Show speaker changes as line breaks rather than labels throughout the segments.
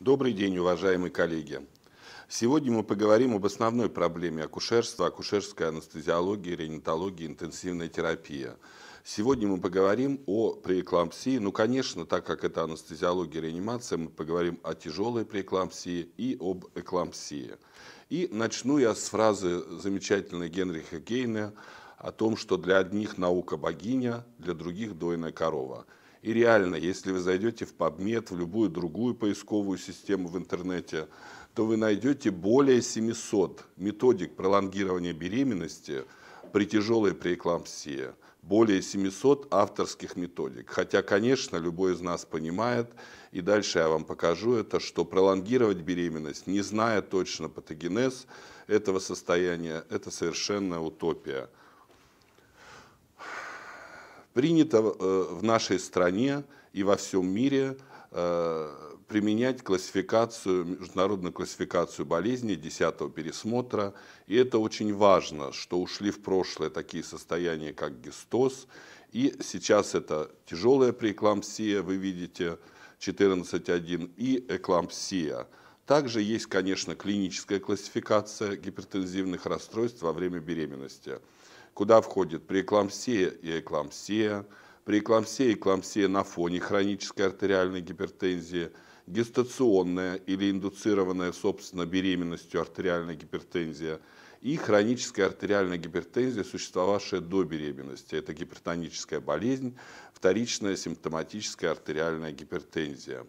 Добрый день, уважаемые коллеги. Сегодня мы поговорим об основной проблеме акушерства, акушерской анестезиологии, реанитологии, интенсивной терапии. Сегодня мы поговорим о преэклампсии. Ну, конечно, так как это анестезиология реанимация, мы поговорим о тяжелой преэклампсии и об эклампсии. И начну я с фразы замечательной Генриха Гейна о том, что для одних наука богиня, для других дойная корова – и реально, если вы зайдете в PubMed, в любую другую поисковую систему в интернете, то вы найдете более 700 методик пролонгирования беременности при тяжелой преэклампсии. Более 700 авторских методик. Хотя, конечно, любой из нас понимает, и дальше я вам покажу это, что пролонгировать беременность, не зная точно патогенез этого состояния, это совершенно утопия принято э, в нашей стране и во всем мире э, применять классификацию, международную классификацию болезней 10 пересмотра. И это очень важно, что ушли в прошлое такие состояния, как гистоз. И сейчас это тяжелая преэклампсия, вы видите, 14.1, и эклампсия. Также есть, конечно, клиническая классификация гипертензивных расстройств во время беременности – куда входит преэклампсия и эклампсия, преэклампсия и эклампсия на фоне хронической артериальной гипертензии, гестационная или индуцированная, собственно, беременностью артериальная гипертензия и хроническая артериальная гипертензия, существовавшая до беременности. Это гипертоническая болезнь, вторичная симптоматическая артериальная гипертензия.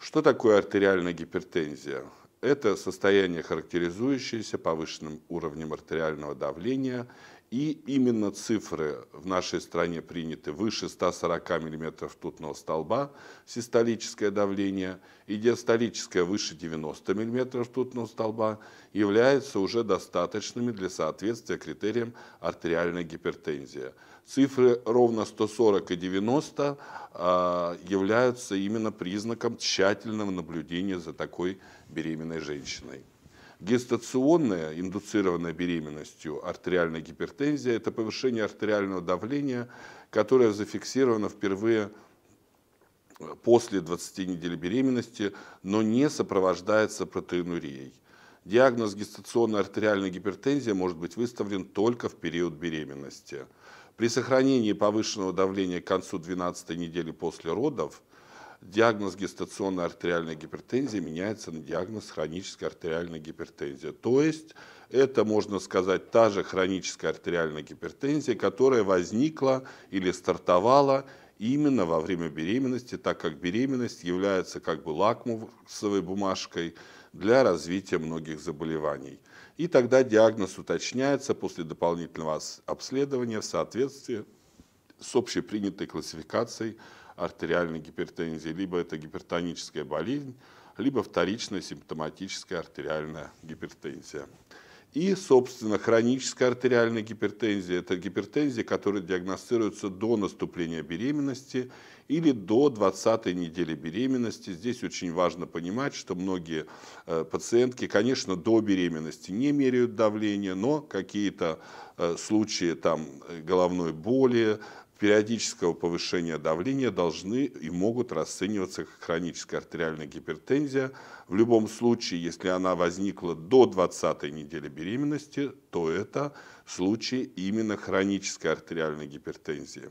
Что такое артериальная гипертензия? Это состояние, характеризующееся повышенным уровнем артериального давления, и именно цифры в нашей стране приняты выше 140 мм ртутного столба, систолическое давление, и диастолическое выше 90 мм ртутного столба, являются уже достаточными для соответствия критериям артериальной гипертензии – Цифры ровно 140 и 90 а, являются именно признаком тщательного наблюдения за такой беременной женщиной. Гестационная, индуцированная беременностью артериальная гипертензия – это повышение артериального давления, которое зафиксировано впервые после 20 недель беременности, но не сопровождается протеинурией. Диагноз гестационной артериальной гипертензия может быть выставлен только в период беременности. При сохранении повышенного давления к концу 12 недели после родов диагноз гестационной артериальной гипертензии меняется на диагноз хронической артериальной гипертензии. То есть это, можно сказать, та же хроническая артериальная гипертензия, которая возникла или стартовала именно во время беременности, так как беременность является как бы лакмусовой бумажкой для развития многих заболеваний. И тогда диагноз уточняется после дополнительного обследования в соответствии с общепринятой классификацией артериальной гипертензии. Либо это гипертоническая болезнь, либо вторичная симптоматическая артериальная гипертензия. И, собственно, хроническая артериальная гипертензия – это гипертензия, которая диагностируется до наступления беременности или до 20 недели беременности. Здесь очень важно понимать, что многие э, пациентки, конечно, до беременности не меряют давление, но какие-то э, случаи там, э, головной боли, периодического повышения давления должны и могут расцениваться как хроническая артериальная гипертензия. В любом случае, если она возникла до 20 недели беременности, то это случай именно хронической артериальной гипертензии.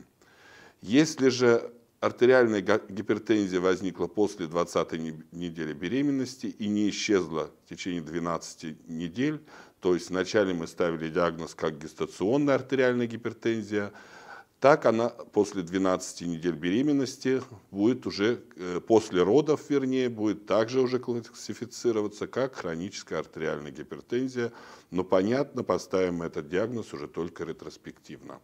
Если же артериальная гипертензия возникла после 20 недели беременности и не исчезла в течение 12 недель, то есть вначале мы ставили диагноз как гестационная артериальная гипертензия – так она после 12 недель беременности будет уже, э, после родов вернее, будет также уже классифицироваться как хроническая артериальная гипертензия. Но понятно, поставим этот диагноз уже только ретроспективно.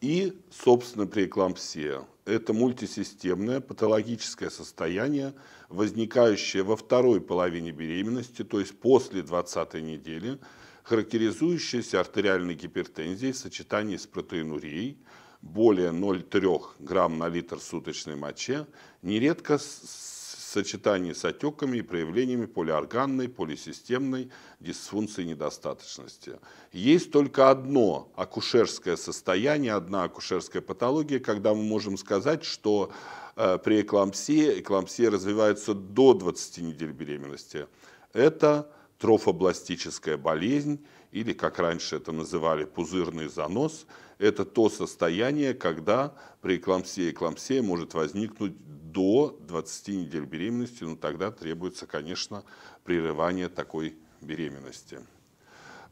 И, собственно, преэклампсия. Это мультисистемное патологическое состояние, возникающее во второй половине беременности, то есть после 20 недели, характеризующаяся артериальной гипертензией в сочетании с протеинурией, более 0,3 грамм на литр суточной моче, нередко в сочетании с отеками и проявлениями полиорганной, полисистемной дисфункции недостаточности. Есть только одно акушерское состояние, одна акушерская патология, когда мы можем сказать, что э, при эклампсии, эклампсия развивается до 20 недель беременности. Это трофобластическая болезнь, или, как раньше это называли, пузырный занос, это то состояние, когда при эклампсии эклампсия может возникнуть до 20 недель беременности, но тогда требуется, конечно, прерывание такой беременности.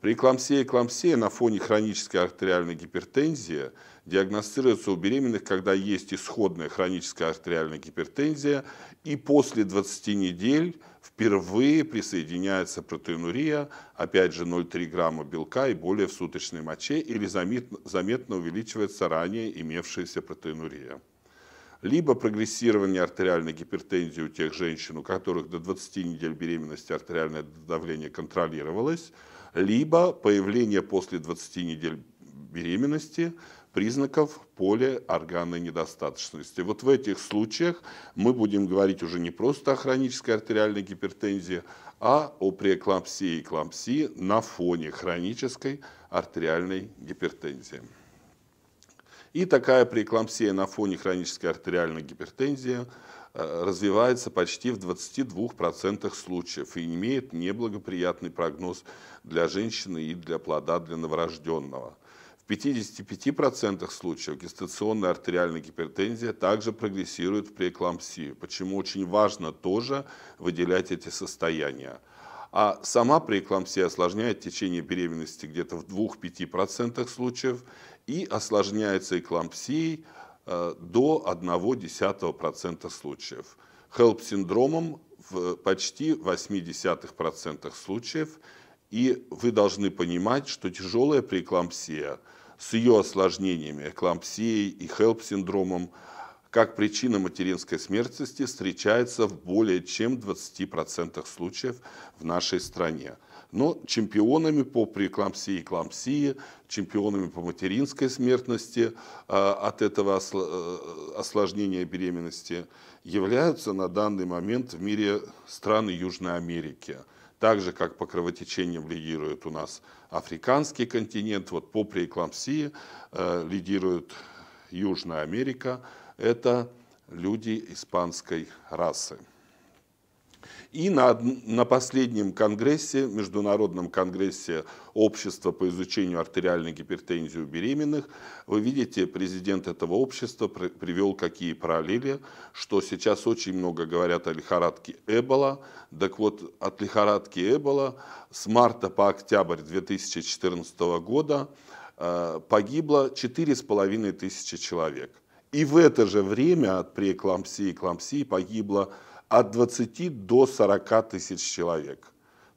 При эклампсии эклампсия на фоне хронической артериальной гипертензии диагностируется у беременных, когда есть исходная хроническая артериальная гипертензия, и после 20 недель Впервые присоединяется протеинурия, опять же 0,3 грамма белка и более в суточной моче, или заметно, увеличивается ранее имевшаяся протеинурия. Либо прогрессирование артериальной гипертензии у тех женщин, у которых до 20 недель беременности артериальное давление контролировалось, либо появление после 20 недель беременности признаков полиорганной недостаточности. Вот в этих случаях мы будем говорить уже не просто о хронической артериальной гипертензии, а о преэклампсии и эклампсии на фоне хронической артериальной гипертензии. И такая преэклампсия на фоне хронической артериальной гипертензии э, развивается почти в 22% случаев и имеет неблагоприятный прогноз для женщины и для плода для новорожденного. 55% случаев гестационная артериальная гипертензия также прогрессирует при эклампсии. почему очень важно тоже выделять эти состояния. А сама преэклампсия осложняет течение беременности где-то в 2-5% случаев и осложняется эклампсией э, до 0,1% случаев. Хелп-синдромом в почти 0,8% случаев. И вы должны понимать, что тяжелая преэклампсия – с ее осложнениями, эклампсией и хелп-синдромом, как причина материнской смертности встречается в более чем 20% случаев в нашей стране. Но чемпионами по преэклампсии и клампсии, чемпионами по материнской смертности э, от этого э, осложнения беременности являются на данный момент в мире страны Южной Америки. Так же, как по кровотечениям лидируют у нас африканский континент, вот по преэклампсии э, лидирует Южная Америка, это люди испанской расы. И на, на последнем конгрессе, Международном конгрессе общества по изучению артериальной гипертензии у беременных, вы видите, президент этого общества при, привел какие параллели, что сейчас очень много говорят о лихорадке Эбола. Так вот, от лихорадки Эбола с марта по октябрь 2014 года э, погибло 4,5 тысячи человек. И в это же время от преэклампсии и эклампсии погибло от 20 до 40 тысяч человек.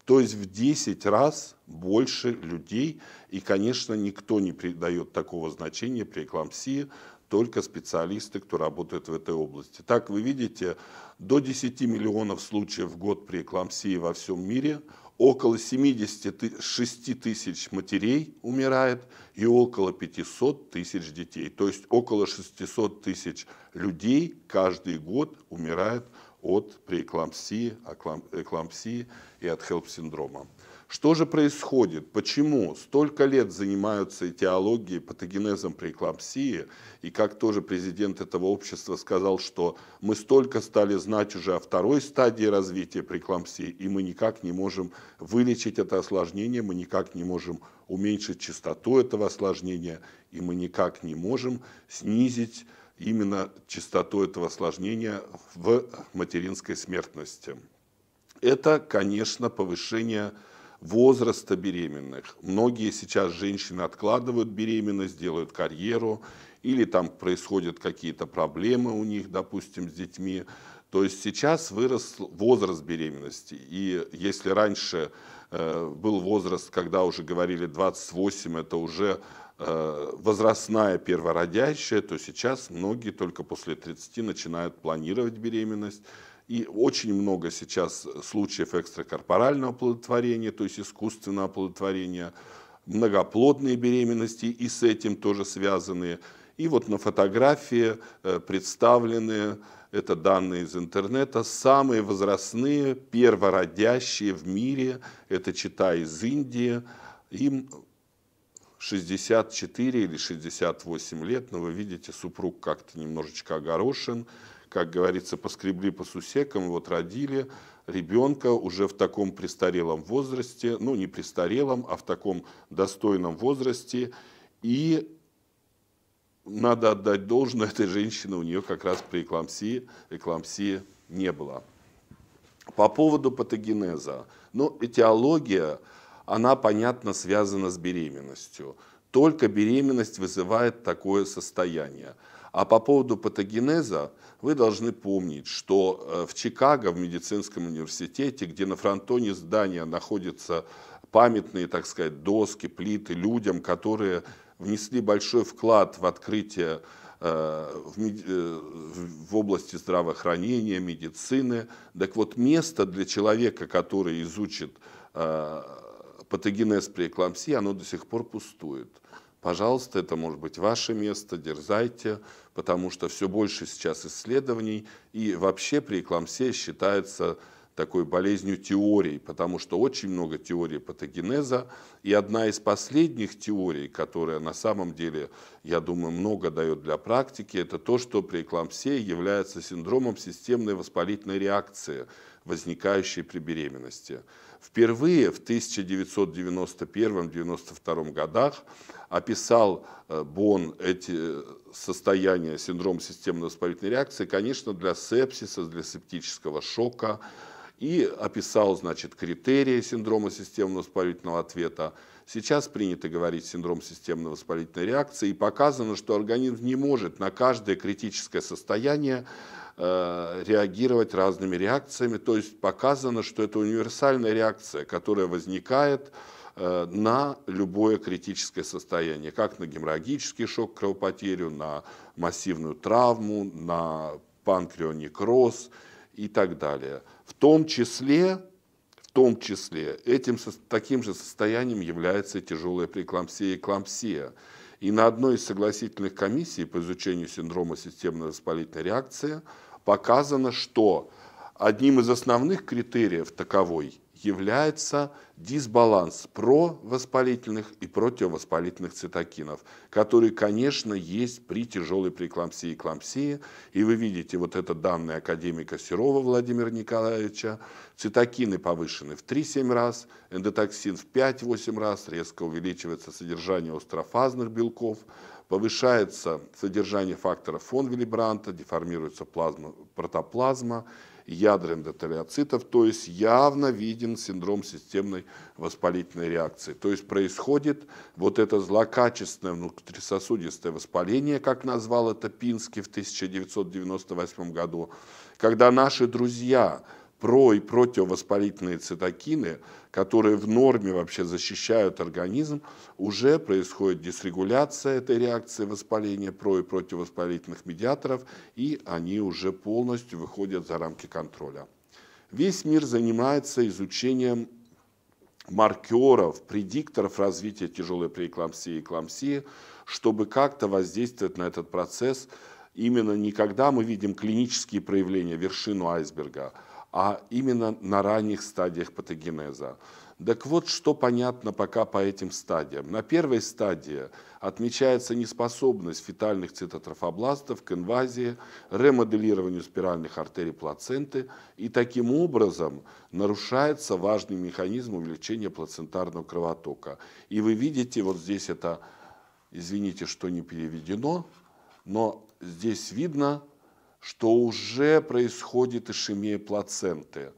То есть в 10 раз больше людей. И, конечно, никто не придает такого значения при эклампсии, только специалисты, кто работает в этой области. Так, вы видите, до 10 миллионов случаев в год при эклампсии во всем мире, около 76 тысяч матерей умирает и около 500 тысяч детей. То есть около 600 тысяч людей каждый год умирает от преэклампсии, эклампсии и от Хелп-синдрома. Что же происходит? Почему столько лет занимаются этиологией, патогенезом преэклампсии? И как тоже президент этого общества сказал, что мы столько стали знать уже о второй стадии развития преэклампсии, и мы никак не можем вылечить это осложнение, мы никак не можем уменьшить частоту этого осложнения, и мы никак не можем снизить именно частоту этого осложнения в материнской смертности. Это, конечно, повышение возраста беременных. Многие сейчас женщины откладывают беременность, делают карьеру, или там происходят какие-то проблемы у них, допустим, с детьми. То есть сейчас вырос возраст беременности. И если раньше э, был возраст, когда уже говорили 28, это уже Э, возрастная первородящая, то сейчас многие только после 30 начинают планировать беременность. И очень много сейчас случаев экстракорпорального оплодотворения, то есть искусственного оплодотворения, многоплодные беременности и с этим тоже связанные. И вот на фотографии э, представлены, это данные из интернета, самые возрастные первородящие в мире, это чита из Индии, им 64 или 68 лет, но вы видите, супруг как-то немножечко огорошен, как говорится, поскребли по сусекам, вот родили ребенка уже в таком престарелом возрасте, ну не престарелом, а в таком достойном возрасте, и надо отдать должное этой женщине, у нее как раз при эклампсии, эклампсии не было. По поводу патогенеза. Ну, этиология – она, понятно, связана с беременностью. Только беременность вызывает такое состояние. А по поводу патогенеза вы должны помнить, что э, в Чикаго, в медицинском университете, где на фронтоне здания находятся памятные, так сказать, доски, плиты людям, которые внесли большой вклад в открытие э, в, э, в области здравоохранения, медицины. Так вот, место для человека, который изучит патогенез при эклампсии, оно до сих пор пустует. Пожалуйста, это может быть ваше место, дерзайте, потому что все больше сейчас исследований, и вообще при эклампсии считается такой болезнью теорий, потому что очень много теорий патогенеза, и одна из последних теорий, которая на самом деле, я думаю, много дает для практики, это то, что при эклампсии является синдромом системной воспалительной реакции – возникающие при беременности. Впервые в 1991-1992 годах описал э, Бон эти э, состояния, синдром системно-воспалительной реакции, конечно, для сепсиса, для септического шока, и описал, значит, критерии синдрома системно-воспалительного ответа. Сейчас принято говорить синдром системно-воспалительной реакции, и показано, что организм не может на каждое критическое состояние Э, реагировать разными реакциями. То есть показано, что это универсальная реакция, которая возникает э, на любое критическое состояние, как на геморрагический шок, кровопотерю, на массивную травму, на панкреонекроз и так далее. В том числе в том числе этим, таким же состоянием является тяжелая преэклампсия и эклампсия. И на одной из согласительных комиссий по изучению синдрома системно-воспалительной реакции – показано, что одним из основных критериев таковой является дисбаланс провоспалительных и противовоспалительных цитокинов, которые, конечно, есть при тяжелой преэклампсии и эклампсии. И вы видите, вот это данные академика Серова Владимира Николаевича. Цитокины повышены в 3-7 раз, эндотоксин в 5-8 раз, резко увеличивается содержание острофазных белков – повышается содержание факторов фон Виллибранта, деформируется плазма, протоплазма, ядра эндотелиоцитов, то есть явно виден синдром системной воспалительной реакции. То есть происходит вот это злокачественное внутрисосудистое воспаление, как назвал это Пинский в 1998 году, когда наши друзья про- и противовоспалительные цитокины, которые в норме вообще защищают организм, уже происходит дисрегуляция этой реакции воспаления про- и противовоспалительных медиаторов, и они уже полностью выходят за рамки контроля. Весь мир занимается изучением маркеров, предикторов развития тяжелой преэклампсии и эклампсии, чтобы как-то воздействовать на этот процесс. Именно не когда мы видим клинические проявления, вершину айсберга – а именно на ранних стадиях патогенеза. Так вот, что понятно пока по этим стадиям. На первой стадии отмечается неспособность фетальных цитотрофобластов к инвазии, ремоделированию спиральных артерий плаценты, и таким образом нарушается важный механизм увеличения плацентарного кровотока. И вы видите, вот здесь это, извините, что не переведено, но здесь видно что уже происходит ишемия плаценты.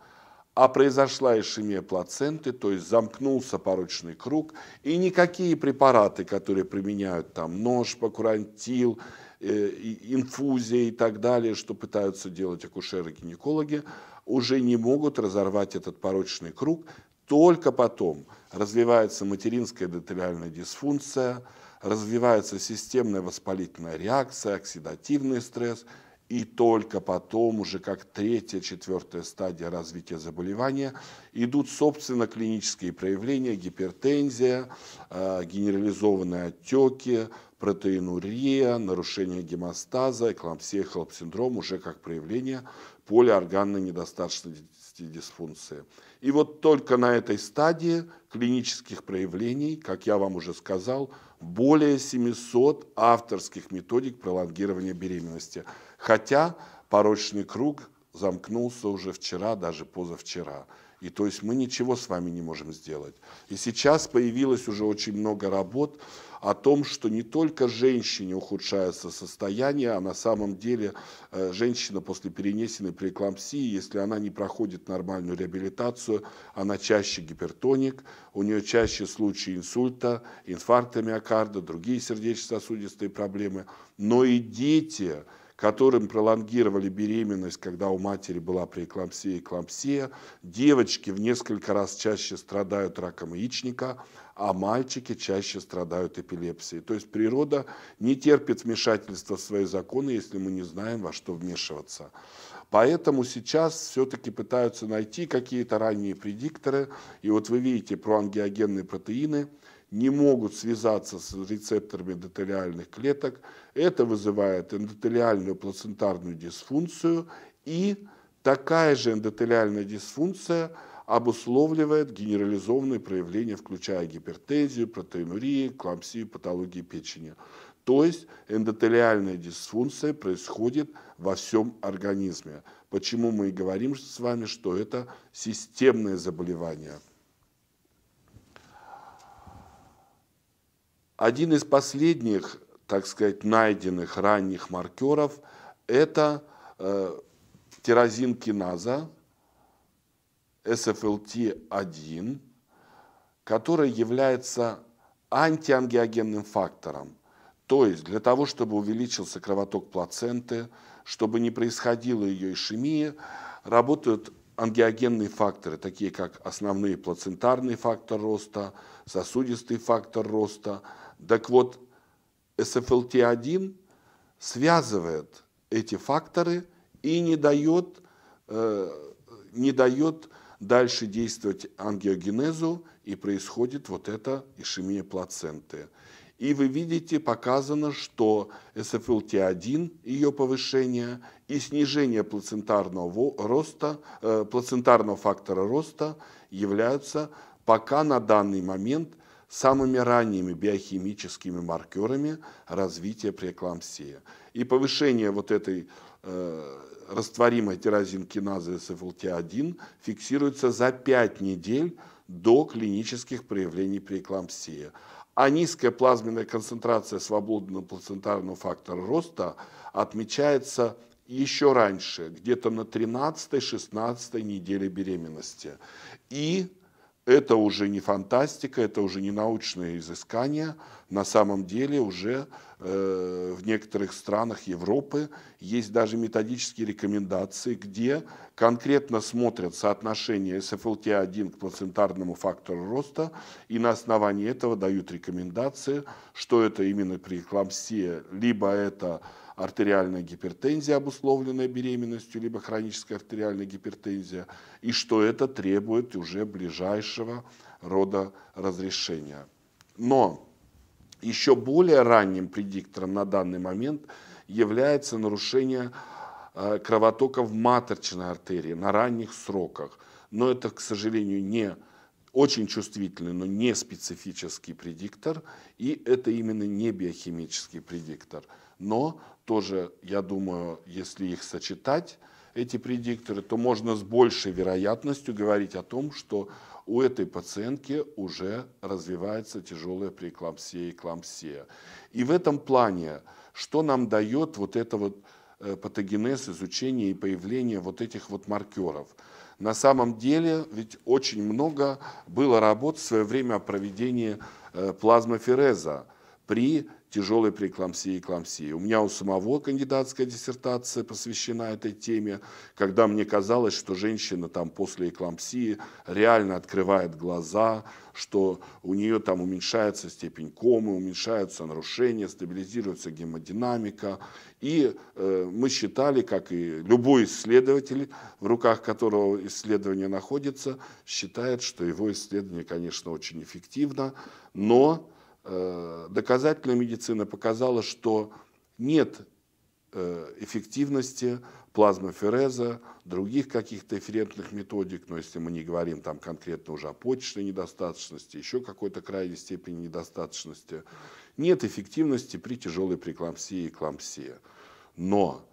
А произошла ишемия плаценты, то есть замкнулся порочный круг, и никакие препараты, которые применяют там нож, покурантил, э, инфузия и так далее, что пытаются делать акушеры-гинекологи, уже не могут разорвать этот порочный круг. Только потом развивается материнская эндотериальная дисфункция, развивается системная воспалительная реакция, оксидативный стресс – и только потом, уже как третья, четвертая стадия развития заболевания, идут, собственно, клинические проявления, гипертензия, э, генерализованные отеки, протеинурия, нарушение гемостаза, эклампсия, холоп-синдром уже как проявление полиорганной недостаточности дисфункции. И вот только на этой стадии клинических проявлений, как я вам уже сказал, более 700 авторских методик пролонгирования беременности – Хотя порочный круг замкнулся уже вчера, даже позавчера. И то есть мы ничего с вами не можем сделать. И сейчас появилось уже очень много работ о том, что не только женщине ухудшается состояние, а на самом деле э, женщина после перенесенной преэклампсии, если она не проходит нормальную реабилитацию, она чаще гипертоник, у нее чаще случаи инсульта, инфаркта миокарда, другие сердечно-сосудистые проблемы. Но и дети, которым пролонгировали беременность, когда у матери была преэклампсия и эклампсия. Девочки в несколько раз чаще страдают раком яичника, а мальчики чаще страдают эпилепсией. То есть природа не терпит вмешательства в свои законы, если мы не знаем, во что вмешиваться. Поэтому сейчас все-таки пытаются найти какие-то ранние предикторы. И вот вы видите проангиогенные протеины – не могут связаться с рецепторами эндотелиальных клеток. Это вызывает эндотелиальную плацентарную дисфункцию и такая же эндотелиальная дисфункция обусловливает генерализованные проявления, включая гипертензию, протеинурии, клампсию, патологии печени. То есть эндотелиальная дисфункция происходит во всем организме. Почему мы и говорим с вами, что это системное заболевание. Один из последних, так сказать, найденных ранних маркеров – это э, тирозин киназа SFLT1, который является антиангиогенным фактором. То есть для того, чтобы увеличился кровоток плаценты, чтобы не происходила ее ишемия, работают ангиогенные факторы, такие как основные плацентарный фактор роста, сосудистый фактор роста – так вот, SFLT1 связывает эти факторы и не дает, э, не дает дальше действовать ангиогенезу, и происходит вот это ишемия плаценты. И вы видите, показано, что SFLT1, ее повышение и снижение плацентарного, роста, э, плацентарного фактора роста являются пока на данный момент – самыми ранними биохимическими маркерами развития преэклампсии. И повышение вот этой э, растворимой тирозинкиназы СФЛТ1 фиксируется за 5 недель до клинических проявлений преэклампсии. А низкая плазменная концентрация свободного плацентарного фактора роста отмечается еще раньше, где-то на 13-16 неделе беременности. И это уже не фантастика, это уже не научное изыскание. На самом деле уже э, в некоторых странах Европы есть даже методические рекомендации, где конкретно смотрят соотношение SFLT1 к плацентарному фактору роста и на основании этого дают рекомендации, что это именно при эклампсии, либо это артериальная гипертензия, обусловленная беременностью, либо хроническая артериальная гипертензия, и что это требует уже ближайшего рода разрешения. Но еще более ранним предиктором на данный момент является нарушение э, кровотока в маточной артерии на ранних сроках. Но это, к сожалению, не очень чувствительный, но не специфический предиктор, и это именно не биохимический предиктор. Но тоже, я думаю, если их сочетать, эти предикторы, то можно с большей вероятностью говорить о том, что у этой пациентки уже развивается тяжелая преэклампсия и эклампсия. И в этом плане, что нам дает вот это вот э, патогенез, изучение и появление вот этих вот маркеров. На самом деле, ведь очень много было работ в свое время о проведении э, плазмофереза при тяжелой преэклампсии и эклампсии. У меня у самого кандидатская диссертация посвящена этой теме, когда мне казалось, что женщина там после эклампсии реально открывает глаза, что у нее там уменьшается степень комы, уменьшаются нарушения, стабилизируется гемодинамика. И э, мы считали, как и любой исследователь, в руках которого исследование находится, считает, что его исследование, конечно, очень эффективно, но Э, доказательная медицина показала, что нет э, эффективности плазмофереза, других каких-то эфирентных методик, но если мы не говорим там конкретно уже о почечной недостаточности, еще какой-то крайней степени недостаточности, нет эффективности при тяжелой преэклампсии и эклампсии. Но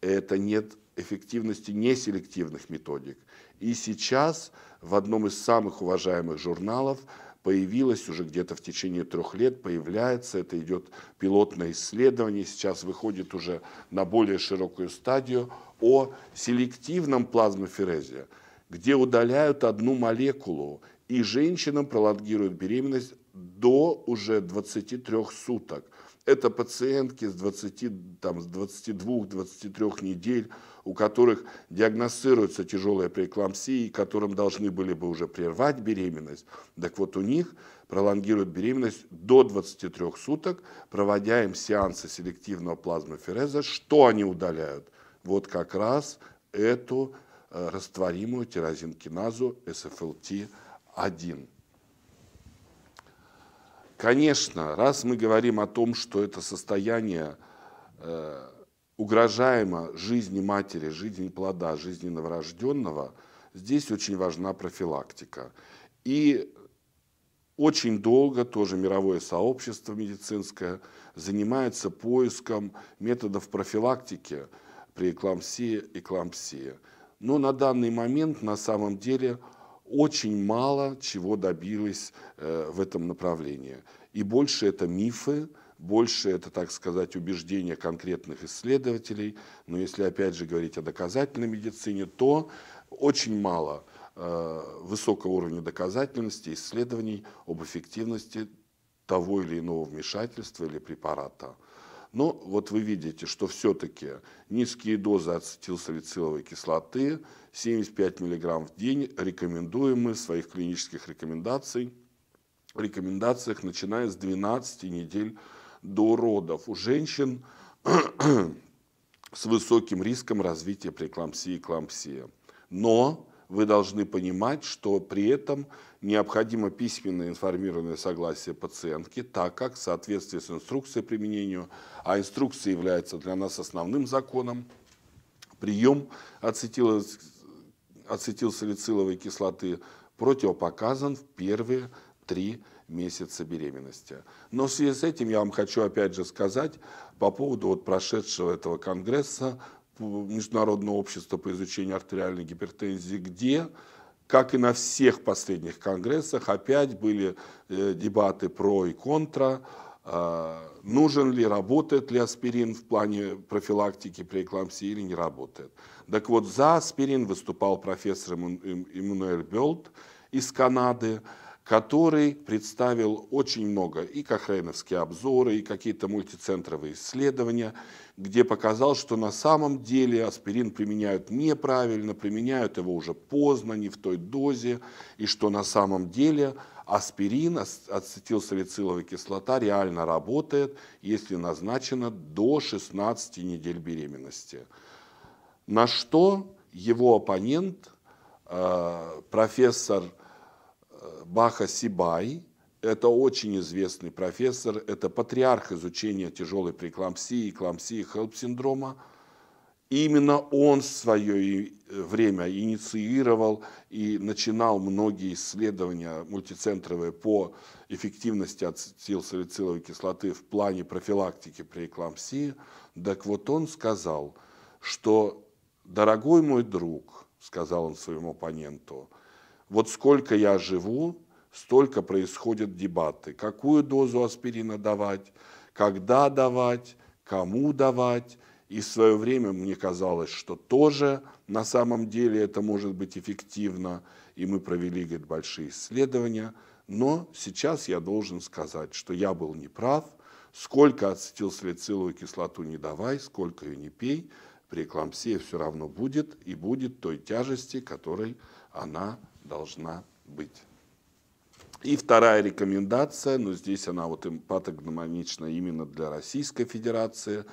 это нет эффективности неселективных методик. И сейчас в одном из самых уважаемых журналов появилась уже где-то в течение трех лет, появляется, это идет пилотное исследование, сейчас выходит уже на более широкую стадию о селективном плазмоферезе, где удаляют одну молекулу, и женщинам пролонгируют беременность до уже 23 суток. Это пациентки с, 20, там, с 22-23 недель, у которых диагностируется тяжелая преэклампсия, которым должны были бы уже прервать беременность, так вот у них пролонгируют беременность до 23 суток, проводя им сеансы селективного плазмофереза. Что они удаляют? Вот как раз эту э, растворимую тирозинкиназу SFLT1. Конечно, раз мы говорим о том, что это состояние э, угрожаема жизни матери, жизни плода, жизни новорожденного, здесь очень важна профилактика. И очень долго тоже мировое сообщество медицинское занимается поиском методов профилактики при эклампсии, эклампсии. Но на данный момент на самом деле очень мало чего добились э, в этом направлении. И больше это мифы, больше это, так сказать, убеждение конкретных исследователей. Но если опять же говорить о доказательной медицине, то очень мало э, высокого уровня доказательности исследований об эффективности того или иного вмешательства или препарата. Но вот вы видите, что все-таки низкие дозы ацетилсалициловой кислоты, 75 мг в день, рекомендуемы в своих клинических рекомендациях, рекомендациях начиная с 12 недель до родов у женщин с высоким риском развития преэклампсии и эклампсии. Но вы должны понимать, что при этом необходимо письменное информированное согласие пациентки, так как в соответствии с инструкцией применению, а инструкция является для нас основным законом, прием ацетилсалициловой кислоты противопоказан в первые три месяца беременности. Но в связи с этим я вам хочу опять же сказать по поводу вот прошедшего этого конгресса Международного общества по изучению артериальной гипертензии, где как и на всех последних конгрессах, опять были э, дебаты про и контра, а, нужен ли, работает ли аспирин в плане профилактики при эклампсии или не работает. Так вот, за аспирин выступал профессор Эммануэль Белт из Канады, который представил очень много и кохреновские обзоры, и какие-то мультицентровые исследования, где показал, что на самом деле аспирин применяют неправильно, применяют его уже поздно, не в той дозе, и что на самом деле аспирин, ацетилсалициловая кислота реально работает, если назначена до 16 недель беременности. На что его оппонент, э, профессор профессор Баха Сибай, это очень известный профессор, это патриарх изучения тяжелой преэклампсии, кламсии хелп-синдрома. Именно он в свое э, время инициировал и начинал многие исследования мультицентровые по эффективности ацетилсалициловой кислоты в плане профилактики при преэклампсии. Так вот он сказал, что «дорогой мой друг», сказал он своему оппоненту – вот сколько я живу, столько происходят дебаты. Какую дозу аспирина давать, когда давать, кому давать. И в свое время мне казалось, что тоже на самом деле это может быть эффективно. И мы провели говорит, большие исследования. Но сейчас я должен сказать, что я был неправ. Сколько ацетилсалициловую кислоту не давай, сколько ее не пей, преэклампсия все равно будет и будет той тяжести, которой она должна быть. И вторая рекомендация, но здесь она вот патогномонична именно для Российской Федерации.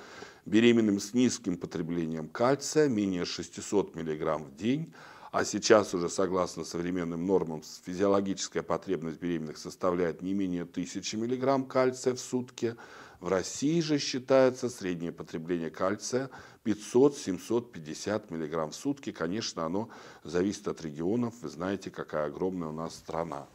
Беременным с низким потреблением кальция, менее 600 мг в день, а сейчас уже, согласно современным нормам, физиологическая потребность беременных составляет не менее 1000 мг кальция в сутки, в России же считается среднее потребление кальция 500-750 мг в сутки. Конечно, оно зависит от регионов. Вы знаете, какая огромная у нас страна.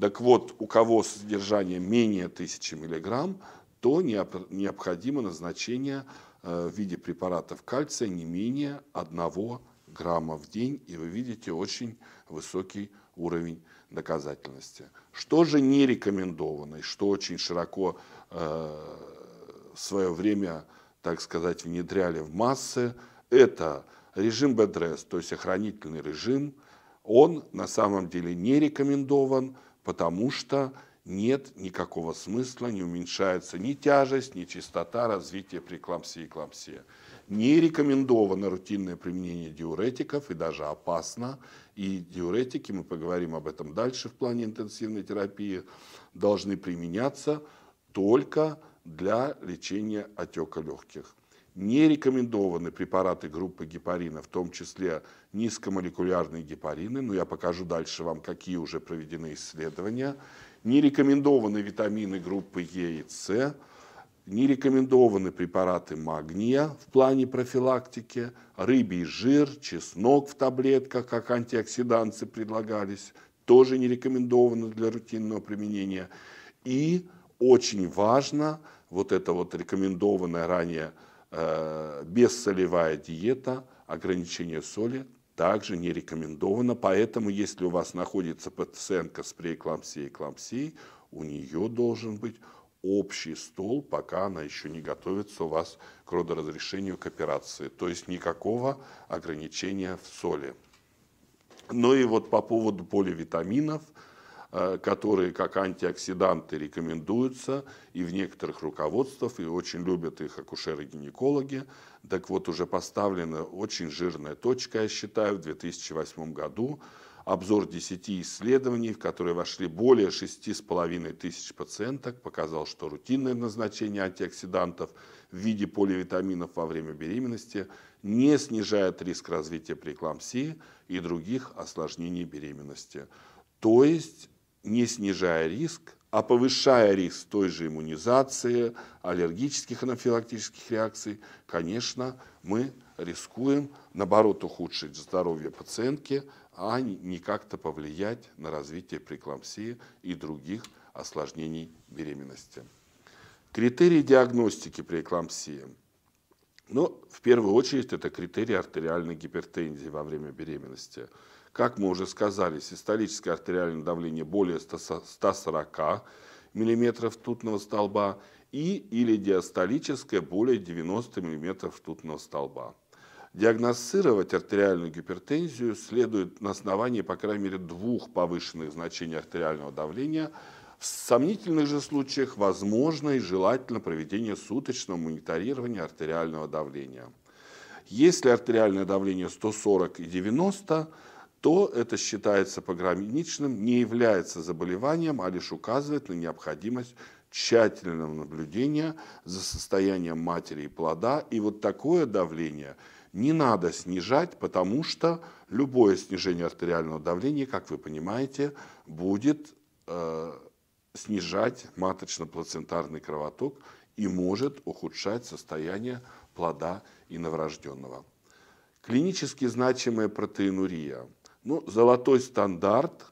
Так вот, у кого содержание менее 1000 мг, то необходимо назначение э, в виде препаратов кальция не менее 1 грамма в день, и вы видите очень высокий уровень доказательности. Что же не рекомендовано, и что очень широко э, в свое время, так сказать, внедряли в массы, это режим бедрес, то есть охранительный режим, он на самом деле не рекомендован, потому что нет никакого смысла, не уменьшается ни тяжесть, ни частота развития преэклампсии и эклампсии. Не рекомендовано рутинное применение диуретиков и даже опасно. И диуретики, мы поговорим об этом дальше в плане интенсивной терапии, должны применяться только для лечения отека легких. Не рекомендованы препараты группы гепарина, в том числе низкомолекулярные гепарины, но я покажу дальше вам, какие уже проведены исследования. Не рекомендованы витамины группы Е и С, не рекомендованы препараты магния в плане профилактики, рыбий жир, чеснок в таблетках, как антиоксиданты предлагались, тоже не рекомендованы для рутинного применения. И очень важно вот эта вот рекомендованная ранее э, бессолевая диета, ограничение соли также не рекомендовано, поэтому если у вас находится пациентка с преэклампсией и эклампсией, у нее должен быть общий стол, пока она еще не готовится у вас к родоразрешению к операции. То есть никакого ограничения в соли. Ну и вот по поводу поливитаминов, э, которые как антиоксиданты рекомендуются и в некоторых руководствах, и очень любят их акушеры-гинекологи. Так вот, уже поставлена очень жирная точка, я считаю, в 2008 году – Обзор 10 исследований, в которые вошли более 6,5 тысяч пациенток, показал, что рутинное назначение антиоксидантов в виде поливитаминов во время беременности не снижает риск развития преэклампсии и других осложнений беременности. То есть не снижая риск, а повышая риск той же иммунизации, аллергических анафилактических реакций, конечно, мы рискуем, наоборот, ухудшить здоровье пациентки, а не как-то повлиять на развитие преэклампсии и других осложнений беременности. Критерии диагностики преэклампсии. Ну, в первую очередь, это критерии артериальной гипертензии во время беременности. Как мы уже сказали, систолическое артериальное давление более 140 мм ртутного столба и или диастолическое более 90 мм ртутного столба. Диагностировать артериальную гипертензию следует на основании, по крайней мере, двух повышенных значений артериального давления. В сомнительных же случаях возможно и желательно проведение суточного мониторирования артериального давления. Если артериальное давление 140 и 90, то это считается пограничным, не является заболеванием, а лишь указывает на необходимость тщательного наблюдения за состоянием матери и плода. И вот такое давление – не надо снижать, потому что любое снижение артериального давления, как вы понимаете, будет э, снижать маточно-плацентарный кровоток и может ухудшать состояние плода и новорожденного. Клинически значимая протеинурия. Ну, золотой стандарт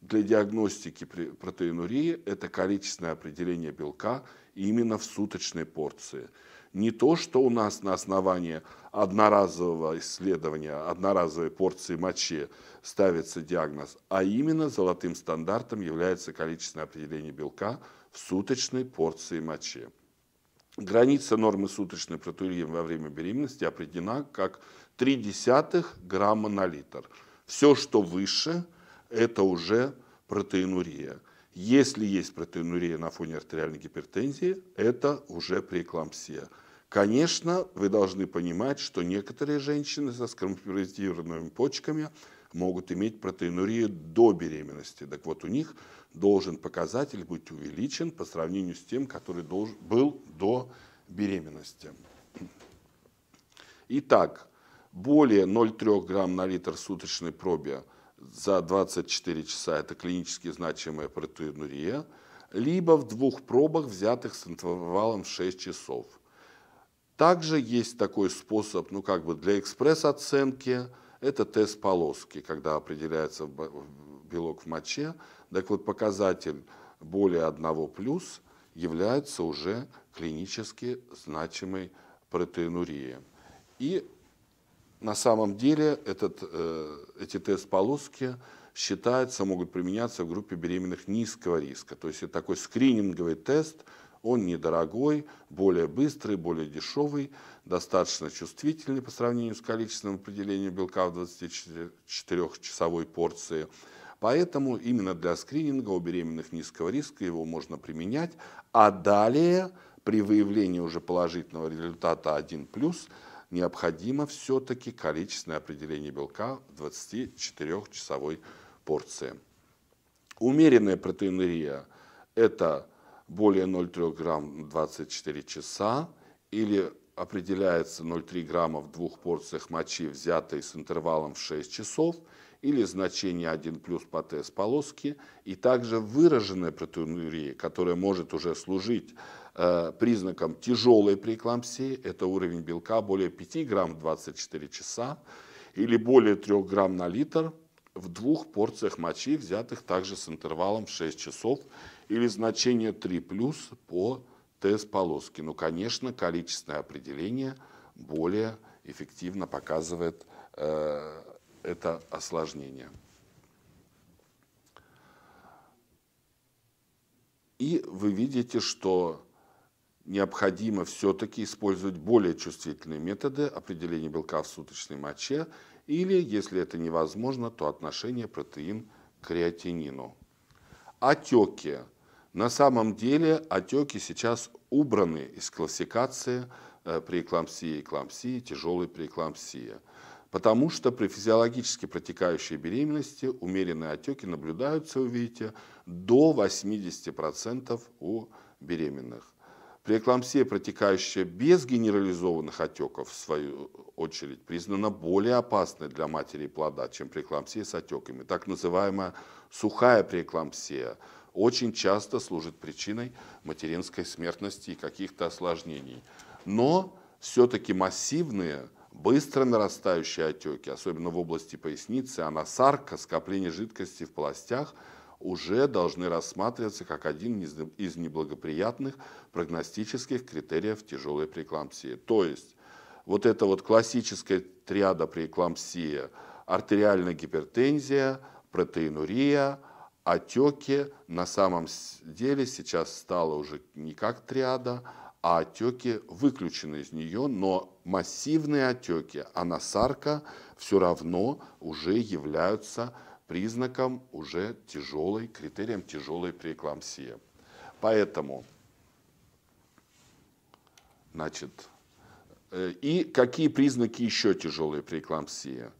для диагностики протеинурии – это количественное определение белка именно в суточной порции – не то, что у нас на основании одноразового исследования, одноразовой порции мочи ставится диагноз, а именно золотым стандартом является количественное определение белка в суточной порции мочи. Граница нормы суточной протеурии во время беременности определена как 0,3 грамма на литр. Все, что выше, это уже протеинурия. Если есть протеинурия на фоне артериальной гипертензии, это уже преэклампсия. Конечно, вы должны понимать, что некоторые женщины со скомпрометированными почками могут иметь протеинурию до беременности. Так вот, у них должен показатель быть увеличен по сравнению с тем, который должен, был до беременности. Итак, более 0,3 грамм на литр суточной пробе – за 24 часа, это клинически значимая протеинурия, либо в двух пробах, взятых с интервалом 6 часов. Также есть такой способ, ну как бы для экспресс-оценки, это тест полоски, когда определяется белок в моче. Так вот, показатель более 1 плюс является уже клинически значимой протеинурией. И на самом деле этот, э, эти тест-полоски считаются, могут применяться в группе беременных низкого риска. То есть это такой скрининговый тест, он недорогой, более быстрый, более дешевый, достаточно чувствительный по сравнению с количественным определением белка в 24-часовой порции. Поэтому именно для скрининга у беременных низкого риска его можно применять. А далее, при выявлении уже положительного результата 1+, необходимо все-таки количественное определение белка в 24-часовой порции. Умеренная протеинурия – это более 0,3 грамм 24 часа или определяется 0,3 грамма в двух порциях мочи, взятой с интервалом в 6 часов, или значение 1 плюс по ТС полоске и также выраженная протеинурия, которая может уже служить Э, признаком тяжелой преэклампсии, это уровень белка более 5 грамм в 24 часа или более 3 грамм на литр в двух порциях мочи, взятых также с интервалом в 6 часов или значение 3+, по тест полоски. Ну, конечно, количественное определение более эффективно показывает э, это осложнение. И вы видите, что необходимо все-таки использовать более чувствительные методы определения белка в суточной моче или, если это невозможно, то отношение протеин к креатинину. Отеки. На самом деле отеки сейчас убраны из классификации э, при эклампсии, и тяжелой при эклампсии, Потому что при физиологически протекающей беременности умеренные отеки наблюдаются, вы видите, до 80% у беременных. Преэклампсия, протекающая без генерализованных отеков, в свою очередь, признана более опасной для матери и плода, чем преэклампсия с отеками. Так называемая сухая преэклампсия очень часто служит причиной материнской смертности и каких-то осложнений. Но все-таки массивные, быстро нарастающие отеки, особенно в области поясницы, анасарка, скопление жидкости в полостях – уже должны рассматриваться как один из неблагоприятных прогностических критериев тяжелой преэклампсии. То есть вот эта вот классическая триада преэклампсии – артериальная гипертензия, протеинурия, отеки – на самом деле сейчас стало уже не как триада, а отеки выключены из нее, но массивные отеки анасарка все равно уже являются признаком уже тяжелой, критерием тяжелой преэклампсии. Поэтому, значит, э, и какие признаки еще тяжелой преэклампсии?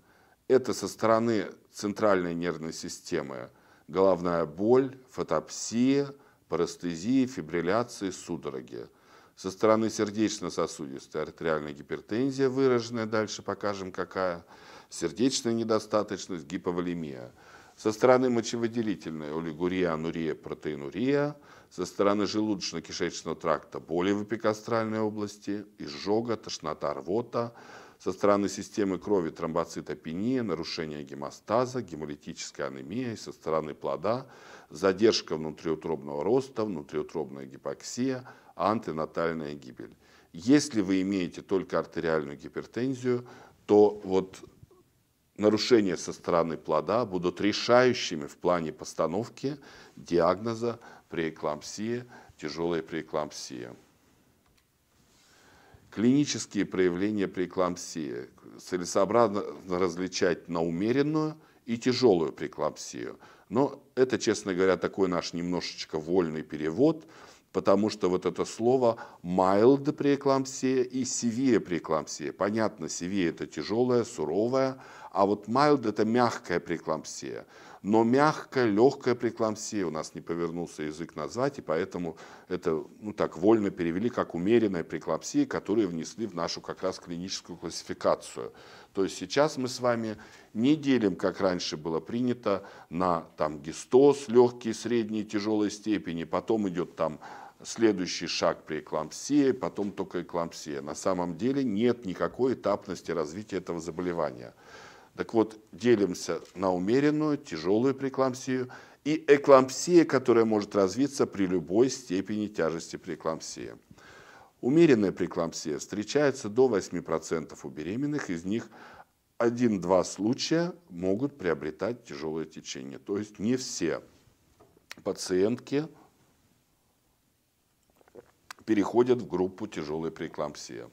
Это со стороны центральной нервной системы головная боль, фотопсия, парастезия, фибрилляции, судороги. Со стороны сердечно-сосудистой артериальной гипертензия выраженная, дальше покажем какая – сердечная недостаточность, гиповолемия. Со стороны мочевыделительной олигурия, анурия, протеинурия, со стороны желудочно-кишечного тракта боли в эпикастральной области, изжога, тошнота, рвота, со стороны системы крови тромбоцитопения, нарушение гемостаза, гемолитическая анемия, и со стороны плода задержка внутриутробного роста, внутриутробная гипоксия, антенатальная гибель. Если вы имеете только артериальную гипертензию, то вот нарушения со стороны плода будут решающими в плане постановки диагноза преэклампсия, тяжелая преэклампсия. Клинические проявления преэклампсии целесообразно различать на умеренную и тяжелую преэклампсию. Но это, честно говоря, такой наш немножечко вольный перевод – потому что вот это слово mild преэклампсия и severe преэклампсия. Понятно, severe – это тяжелая, суровая, а вот mild – это мягкая преэклампсия но мягкая, легкая прекламсия, у нас не повернулся язык назвать, и поэтому это ну, так вольно перевели как умеренная прекламсия, которую внесли в нашу как раз клиническую классификацию. То есть сейчас мы с вами не делим, как раньше было принято, на там, гистоз, легкие, средние, тяжелые степени, потом идет там следующий шаг при эклампсии, потом только эклампсия. На самом деле нет никакой этапности развития этого заболевания. Так вот, делимся на умеренную, тяжелую преэклампсию и эклампсия, которая может развиться при любой степени тяжести преэклампсии. Умеренная преэклампсия встречается до 8% у беременных, из них 1-2 случая могут приобретать тяжелое течение. То есть не все пациентки переходят в группу тяжелой преэклампсии.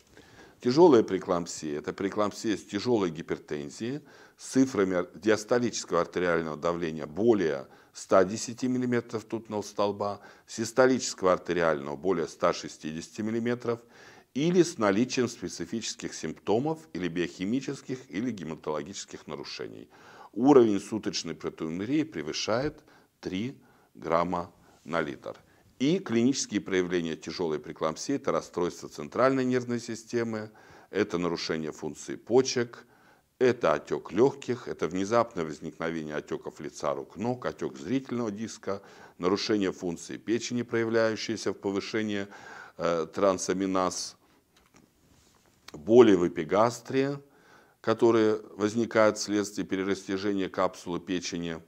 Тяжелая прееклампсия – это прееклампсия с тяжелой гипертензией, с цифрами диастолического артериального давления более 110 мм тутного столба, систолического артериального более 160 мм или с наличием специфических симптомов или биохимических или гематологических нарушений. Уровень суточной протеинурии превышает 3 грамма на литр. И клинические проявления тяжелой прееклампсии – это расстройство центральной нервной системы, это нарушение функции почек, это отек легких, это внезапное возникновение отеков лица, рук, ног, отек зрительного диска, нарушение функции печени, проявляющееся в повышении э, трансаминаз, боли в эпигастрии, которые возникают вследствие перерастяжения капсулы печени,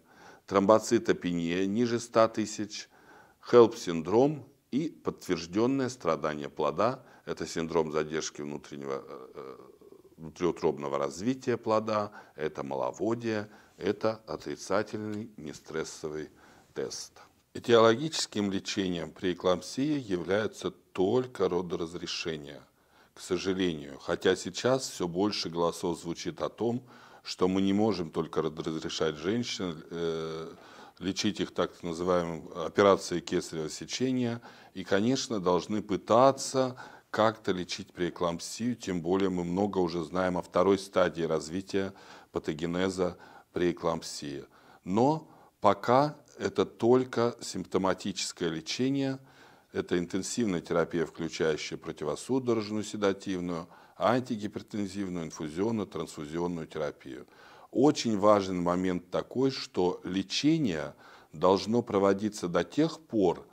тромбоцитопения ниже 100 тысяч – Хелп-синдром и подтвержденное страдание плода. Это синдром задержки внутреннего, э, э, внутриутробного развития плода, это маловодие, это отрицательный нестрессовый тест. Этиологическим лечением при эклампсии является только родоразрешение, к сожалению. Хотя сейчас все больше голосов звучит о том, что мы не можем только разрешать женщин, э, лечить их так называемым операцией кесарево сечения. И, конечно, должны пытаться как-то лечить преэклампсию, тем более мы много уже знаем о второй стадии развития патогенеза преэклампсии. Но пока это только симптоматическое лечение, это интенсивная терапия, включающая противосудорожную седативную, антигипертензивную, инфузионную, трансфузионную терапию. Очень важен момент такой, что лечение должно проводиться до тех пор,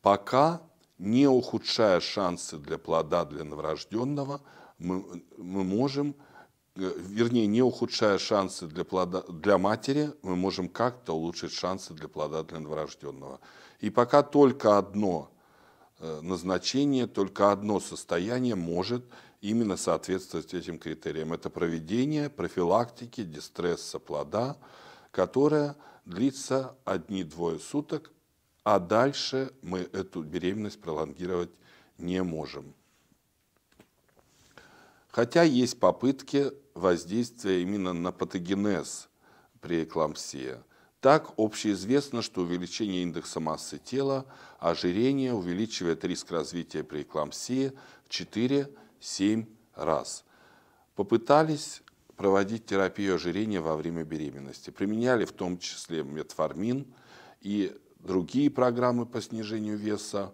пока не ухудшая шансы для плода, для новорожденного, мы, мы можем, э, вернее, не ухудшая шансы для, плода, для матери, мы можем как-то улучшить шансы для плода, для новорожденного. И пока только одно э, назначение, только одно состояние может именно соответствовать этим критериям. Это проведение профилактики дистресса плода, которая длится одни-двое суток, а дальше мы эту беременность пролонгировать не можем. Хотя есть попытки воздействия именно на патогенез при эклампсии. Так, общеизвестно, что увеличение индекса массы тела, ожирение увеличивает риск развития при эклампсии в 4 7 раз. Попытались проводить терапию ожирения во время беременности. Применяли в том числе метформин и другие программы по снижению веса.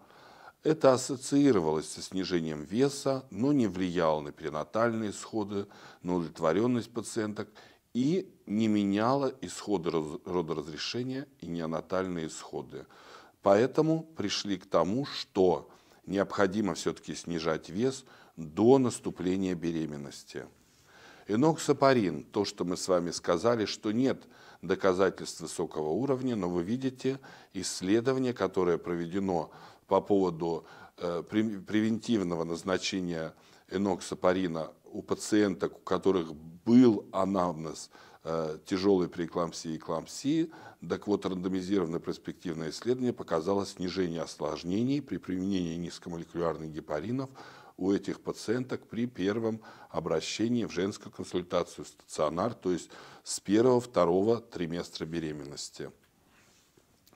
Это ассоциировалось со снижением веса, но не влияло на перинатальные исходы, на удовлетворенность пациенток и не меняло исходы родоразрешения и неонатальные исходы. Поэтому пришли к тому, что необходимо все-таки снижать вес – до наступления беременности. Иноксапарин. то, что мы с вами сказали, что нет доказательств высокого уровня, но вы видите исследование, которое проведено по поводу э, превентивного назначения иноксапарина у пациенток, у которых был анамнез э, тяжелой преэклампсии и эклампсии, так вот рандомизированное проспективное исследование показало снижение осложнений при применении низкомолекулярных гепаринов у этих пациенток при первом обращении в женскую консультацию стационар, то есть с первого-второго триместра беременности.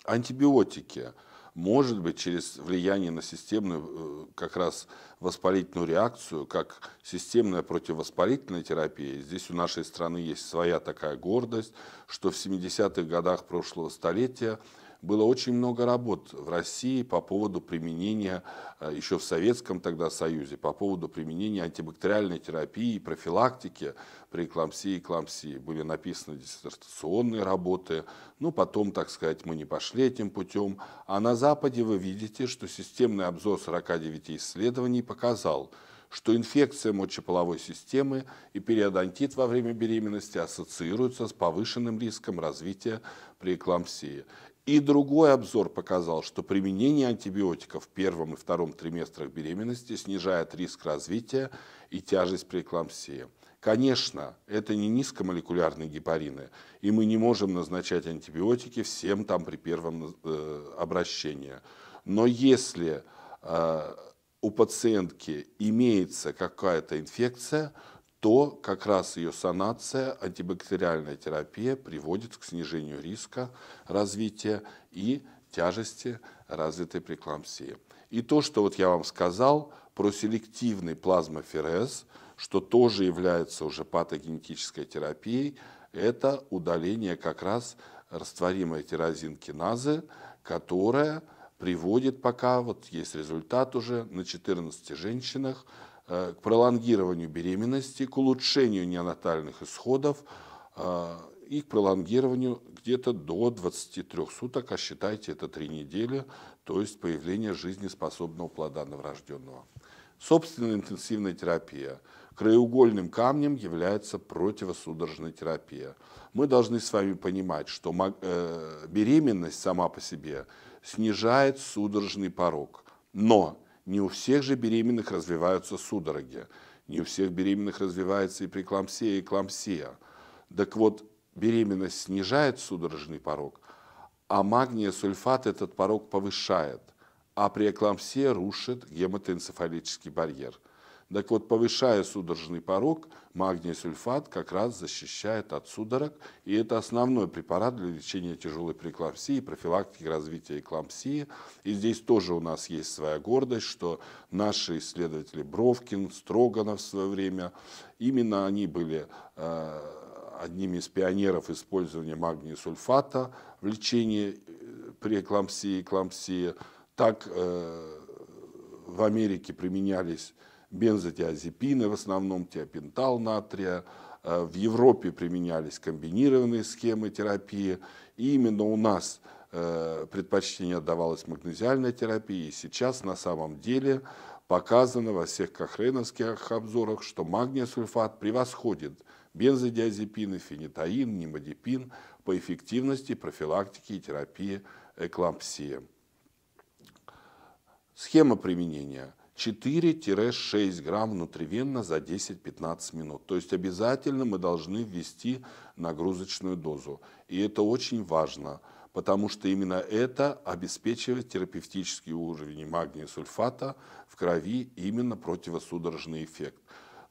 Антибиотики. Может быть, через влияние на системную э, как раз воспалительную реакцию, как системная противовоспалительная терапия. Здесь у нашей страны есть своя такая гордость, что в 70-х годах прошлого столетия – было очень много работ в России по поводу применения, э, еще в Советском тогда Союзе, по поводу применения антибактериальной терапии, профилактики при эклампсии и эклампсии. Были написаны диссертационные работы, но ну, потом, так сказать, мы не пошли этим путем. А на Западе вы видите, что системный обзор 49 исследований показал, что инфекция мочеполовой системы и периодонтит во время беременности ассоциируются с повышенным риском развития при преэклампсии. И другой обзор показал, что применение антибиотиков в первом и втором триместрах беременности снижает риск развития и тяжесть преэклампсии. Конечно, это не низкомолекулярные гепарины, и мы не можем назначать антибиотики всем там при первом э, обращении. Но если э, у пациентки имеется какая-то инфекция, то как раз ее санация, антибактериальная терапия приводит к снижению риска развития и тяжести развитой прееклампсии. И то, что вот я вам сказал про селективный плазмоферез, что тоже является уже патогенетической терапией, это удаление как раз растворимой тирозинкиназы, которая приводит пока, вот есть результат уже на 14 женщинах, Э, к пролонгированию беременности, к улучшению неонатальных исходов э, и к пролонгированию где-то до 23 суток, а считайте это три недели, то есть появление жизнеспособного плода новорожденного. Собственная интенсивная терапия. Краеугольным камнем является противосудорожная терапия. Мы должны с вами понимать, что э, беременность сама по себе снижает судорожный порог. Но не у всех же беременных развиваются судороги, не у всех беременных развивается и прееклампсия, и эклампсия. Так вот, беременность снижает судорожный порог, а магния сульфат этот порог повышает, а при преэклампсия рушит гематоэнцефалический барьер – так вот, повышая судорожный порог, магний сульфат как раз защищает от судорог, и это основной препарат для лечения тяжелой преэклампсии, профилактики развития эклампсии. И здесь тоже у нас есть своя гордость, что наши исследователи Бровкин, Строганов в свое время, именно они были э, одним из пионеров использования магния сульфата в лечении э, при эклампсии и эклампсии. Так э, в Америке применялись бензодиазепины, в основном тиопентал натрия. Э, в Европе применялись комбинированные схемы терапии. И именно у нас э, предпочтение отдавалось магнезиальной терапии. И сейчас на самом деле показано во всех кохреновских обзорах, что магния сульфат превосходит бензодиазепины, фенитаин, немодипин по эффективности профилактики и терапии эклампсии. Схема применения – 4-6 грамм внутривенно за 10-15 минут. То есть обязательно мы должны ввести нагрузочную дозу. И это очень важно, потому что именно это обеспечивает терапевтический уровень магния сульфата в крови именно противосудорожный эффект.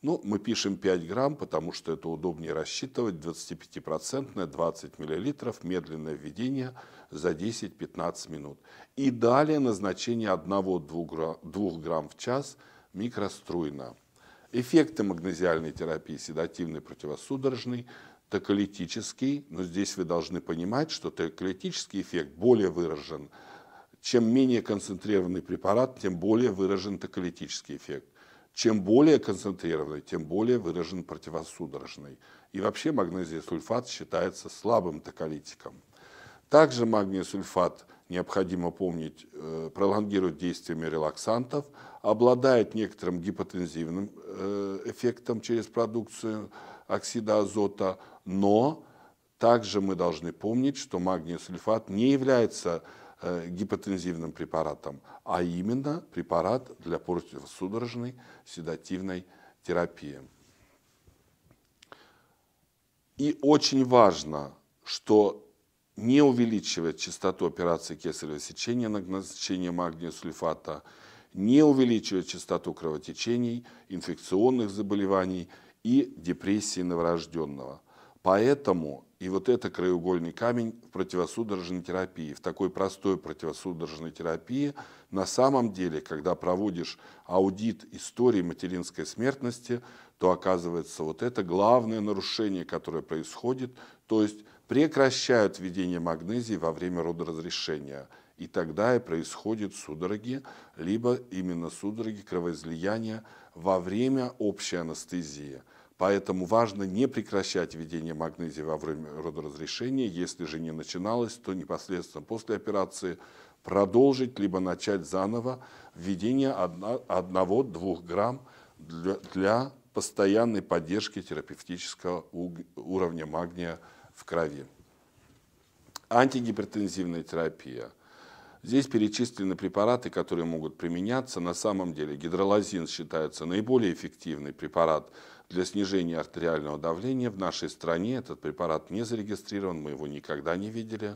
Ну, мы пишем 5 грамм, потому что это удобнее рассчитывать. 25-процентное, 20 миллилитров, медленное введение за 10-15 минут. И далее назначение 1-2 грамм в час микроструйно. Эффекты магнезиальной терапии седативный, противосудорожный, токолитический, но здесь вы должны понимать, что токолитический эффект более выражен. Чем менее концентрированный препарат, тем более выражен токолитический эффект. Чем более концентрированный, тем более выражен противосудорожный. И вообще магнезий сульфат считается слабым токолитиком. Также магний сульфат необходимо помнить, э, пролонгирует действиями релаксантов, обладает некоторым гипотензивным э, эффектом через продукцию оксида азота, но также мы должны помнить, что магний сульфат не является Э, гипотензивным препаратом, а именно препарат для противосудорожной седативной терапии. И очень важно, что не увеличивает частоту операции кесарево сечения на назначение магния сульфата, не увеличивает частоту кровотечений, инфекционных заболеваний и депрессии новорожденного. Поэтому и вот это краеугольный камень в противосудорожной терапии. В такой простой противосудорожной терапии на самом деле, когда проводишь аудит истории материнской смертности, то оказывается вот это главное нарушение, которое происходит, то есть прекращают введение магнезии во время родоразрешения. И тогда и происходят судороги, либо именно судороги кровоизлияния во время общей анестезии – Поэтому важно не прекращать введение магнезии во время родоразрешения. Если же не начиналось, то непосредственно после операции продолжить, либо начать заново введение 1-2 грамм для, для постоянной поддержки терапевтического уровня магния в крови. Антигипертензивная терапия. Здесь перечислены препараты, которые могут применяться. На самом деле гидролазин считается наиболее эффективный препарат – для снижения артериального давления в нашей стране этот препарат не зарегистрирован, мы его никогда не видели.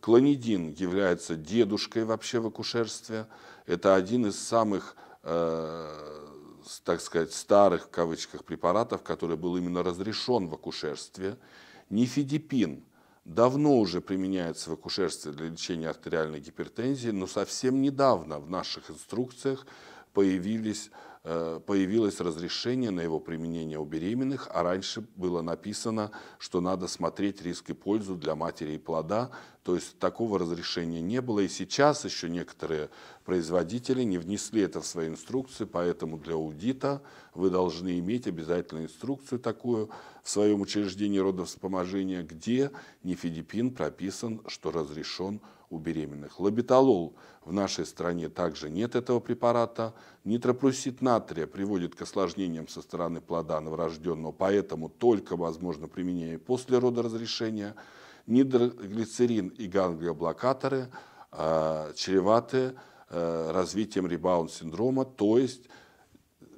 Клонидин является дедушкой вообще в акушерстве. Это один из самых, э, так сказать, старых в кавычках препаратов, который был именно разрешен в акушерстве. Нифидипин давно уже применяется в акушерстве для лечения артериальной гипертензии, но совсем недавно в наших инструкциях появились Э, появилось разрешение на его применение у беременных, а раньше было написано, что надо смотреть риск и пользу для матери и плода, то есть такого разрешения не было, и сейчас еще некоторые производители не внесли это в свои инструкции, поэтому для аудита вы должны иметь обязательно инструкцию такую в своем учреждении родовспоможения, где нефедипин прописан, что разрешен у беременных. Лабеталол в нашей стране также нет этого препарата. Нитроплюсид натрия приводит к осложнениям со стороны плода новорожденного, поэтому только возможно применение после родоразрешения. Нидроглицерин и ганглиоблокаторы э, чреваты э, развитием ребаунд-синдрома, то есть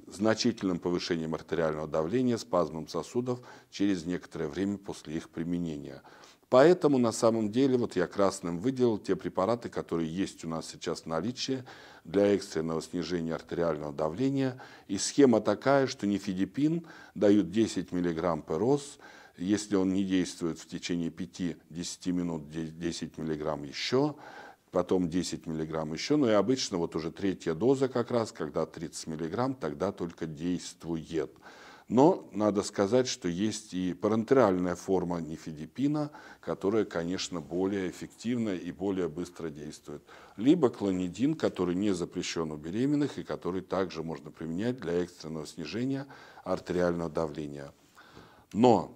значительным повышением артериального давления, спазмом сосудов через некоторое время после их применения. Поэтому на самом деле вот я красным выделил те препараты, которые есть у нас сейчас в наличии для экстренного снижения артериального давления. И схема такая, что нефидипин дают 10 мг пероз, если он не действует в течение 5-10 минут, 10 мг еще, потом 10 мг еще, ну и обычно вот уже третья доза как раз, когда 30 мг, тогда только действует. Но надо сказать, что есть и парентеральная форма нифедипина, которая, конечно, более эффективна и более быстро действует. Либо клонидин, который не запрещен у беременных и который также можно применять для экстренного снижения артериального давления. Но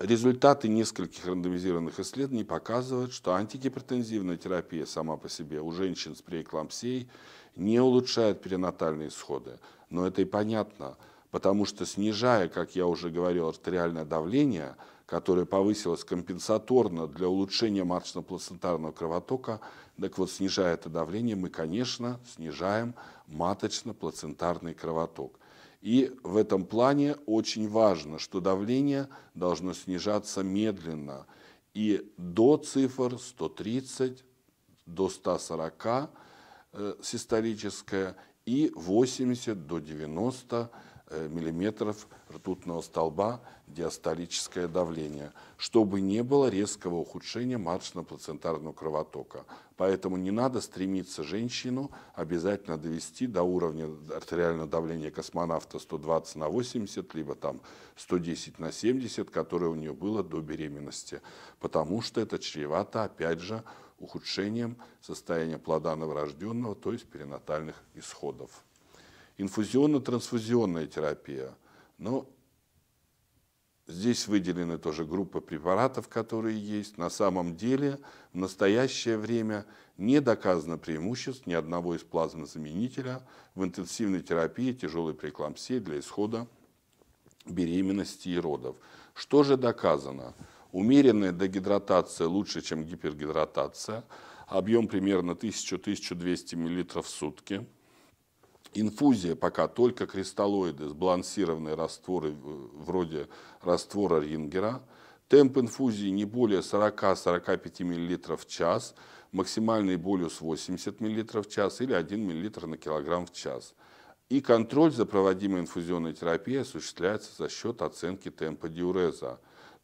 Результаты нескольких рандомизированных исследований показывают, что антигипертензивная терапия сама по себе у женщин с преэклампсией не улучшает перинатальные исходы. Но это и понятно потому что снижая, как я уже говорил, артериальное давление, которое повысилось компенсаторно для улучшения маточно-плацентарного кровотока, так вот, снижая это давление, мы, конечно, снижаем маточно-плацентарный кровоток. И в этом плане очень важно, что давление должно снижаться медленно и до цифр 130, до 140 э, систолическое и 80 до 90 Э, миллиметров ртутного столба диастолическое давление, чтобы не было резкого ухудшения маточно-плацентарного кровотока. Поэтому не надо стремиться женщину обязательно довести до уровня артериального давления космонавта 120 на 80, либо там 110 на 70, которое у нее было до беременности, потому что это чревато, опять же, ухудшением состояния плода новорожденного, то есть перинатальных исходов. Инфузионно-трансфузионная терапия. Но здесь выделены тоже группы препаратов, которые есть. На самом деле в настоящее время не доказано преимуществ ни одного из плазмозаменителя в интенсивной терапии тяжелой преэклампсии для исхода беременности и родов. Что же доказано? Умеренная дегидратация лучше, чем гипергидратация. Объем примерно 1000-1200 мл в сутки – Инфузия пока только кристаллоиды, сбалансированные растворы э, вроде раствора Рингера. Темп инфузии не более 40-45 мл в час, максимальный болюс 80 мл в час или 1 мл на килограмм в час. И контроль за проводимой инфузионной терапией осуществляется за счет оценки темпа диуреза.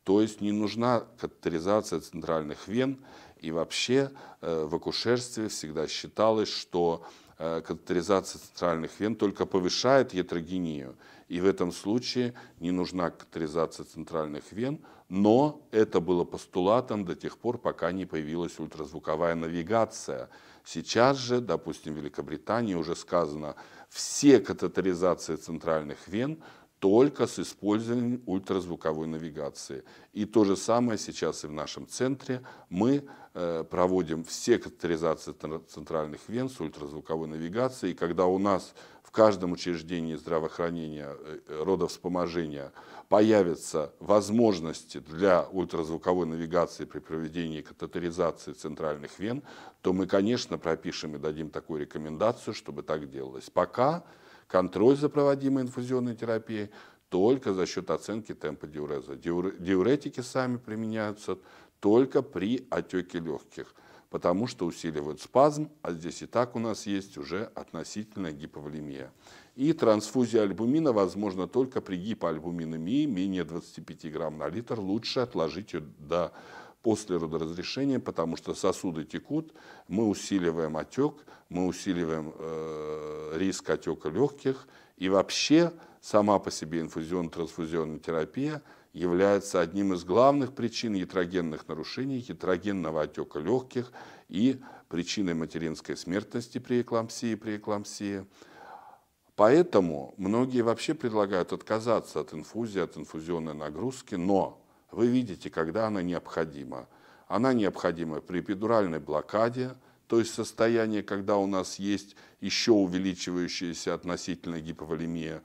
То есть не нужна катетеризация центральных вен. И вообще э, в акушерстве всегда считалось, что Э, катетеризация центральных вен только повышает ятрогению. И в этом случае не нужна катетеризация центральных вен, но это было постулатом до тех пор, пока не появилась ультразвуковая навигация. Сейчас же, допустим, в Великобритании уже сказано, все катетеризации центральных вен – только с использованием ультразвуковой навигации. И то же самое сейчас и в нашем центре. Мы э, проводим все катетеризации центральных вен с ультразвуковой навигацией. И когда у нас в каждом учреждении здравоохранения, э, родовспоможения появятся возможности для ультразвуковой навигации при проведении катетеризации центральных вен, то мы, конечно, пропишем и дадим такую рекомендацию, чтобы так делалось. Пока контроль за проводимой инфузионной терапией только за счет оценки темпа диуреза. Диуретики сами применяются только при отеке легких, потому что усиливают спазм, а здесь и так у нас есть уже относительная гиповолемия. И трансфузия альбумина возможна только при гипоальбуминемии, менее 25 грамм на литр. Лучше отложить ее до после родоразрешения, потому что сосуды текут, мы усиливаем отек, мы усиливаем э, риск отека легких, и вообще сама по себе инфузионно трансфузионная терапия является одним из главных причин ятрогенных нарушений, ятрогенного отека легких и причиной материнской смертности при эклампсии, при эклампсии. Поэтому многие вообще предлагают отказаться от инфузии, от инфузионной нагрузки, но вы видите, когда она необходима. Она необходима при эпидуральной блокаде, то есть состояние, когда у нас есть еще увеличивающаяся относительная гиповолемия,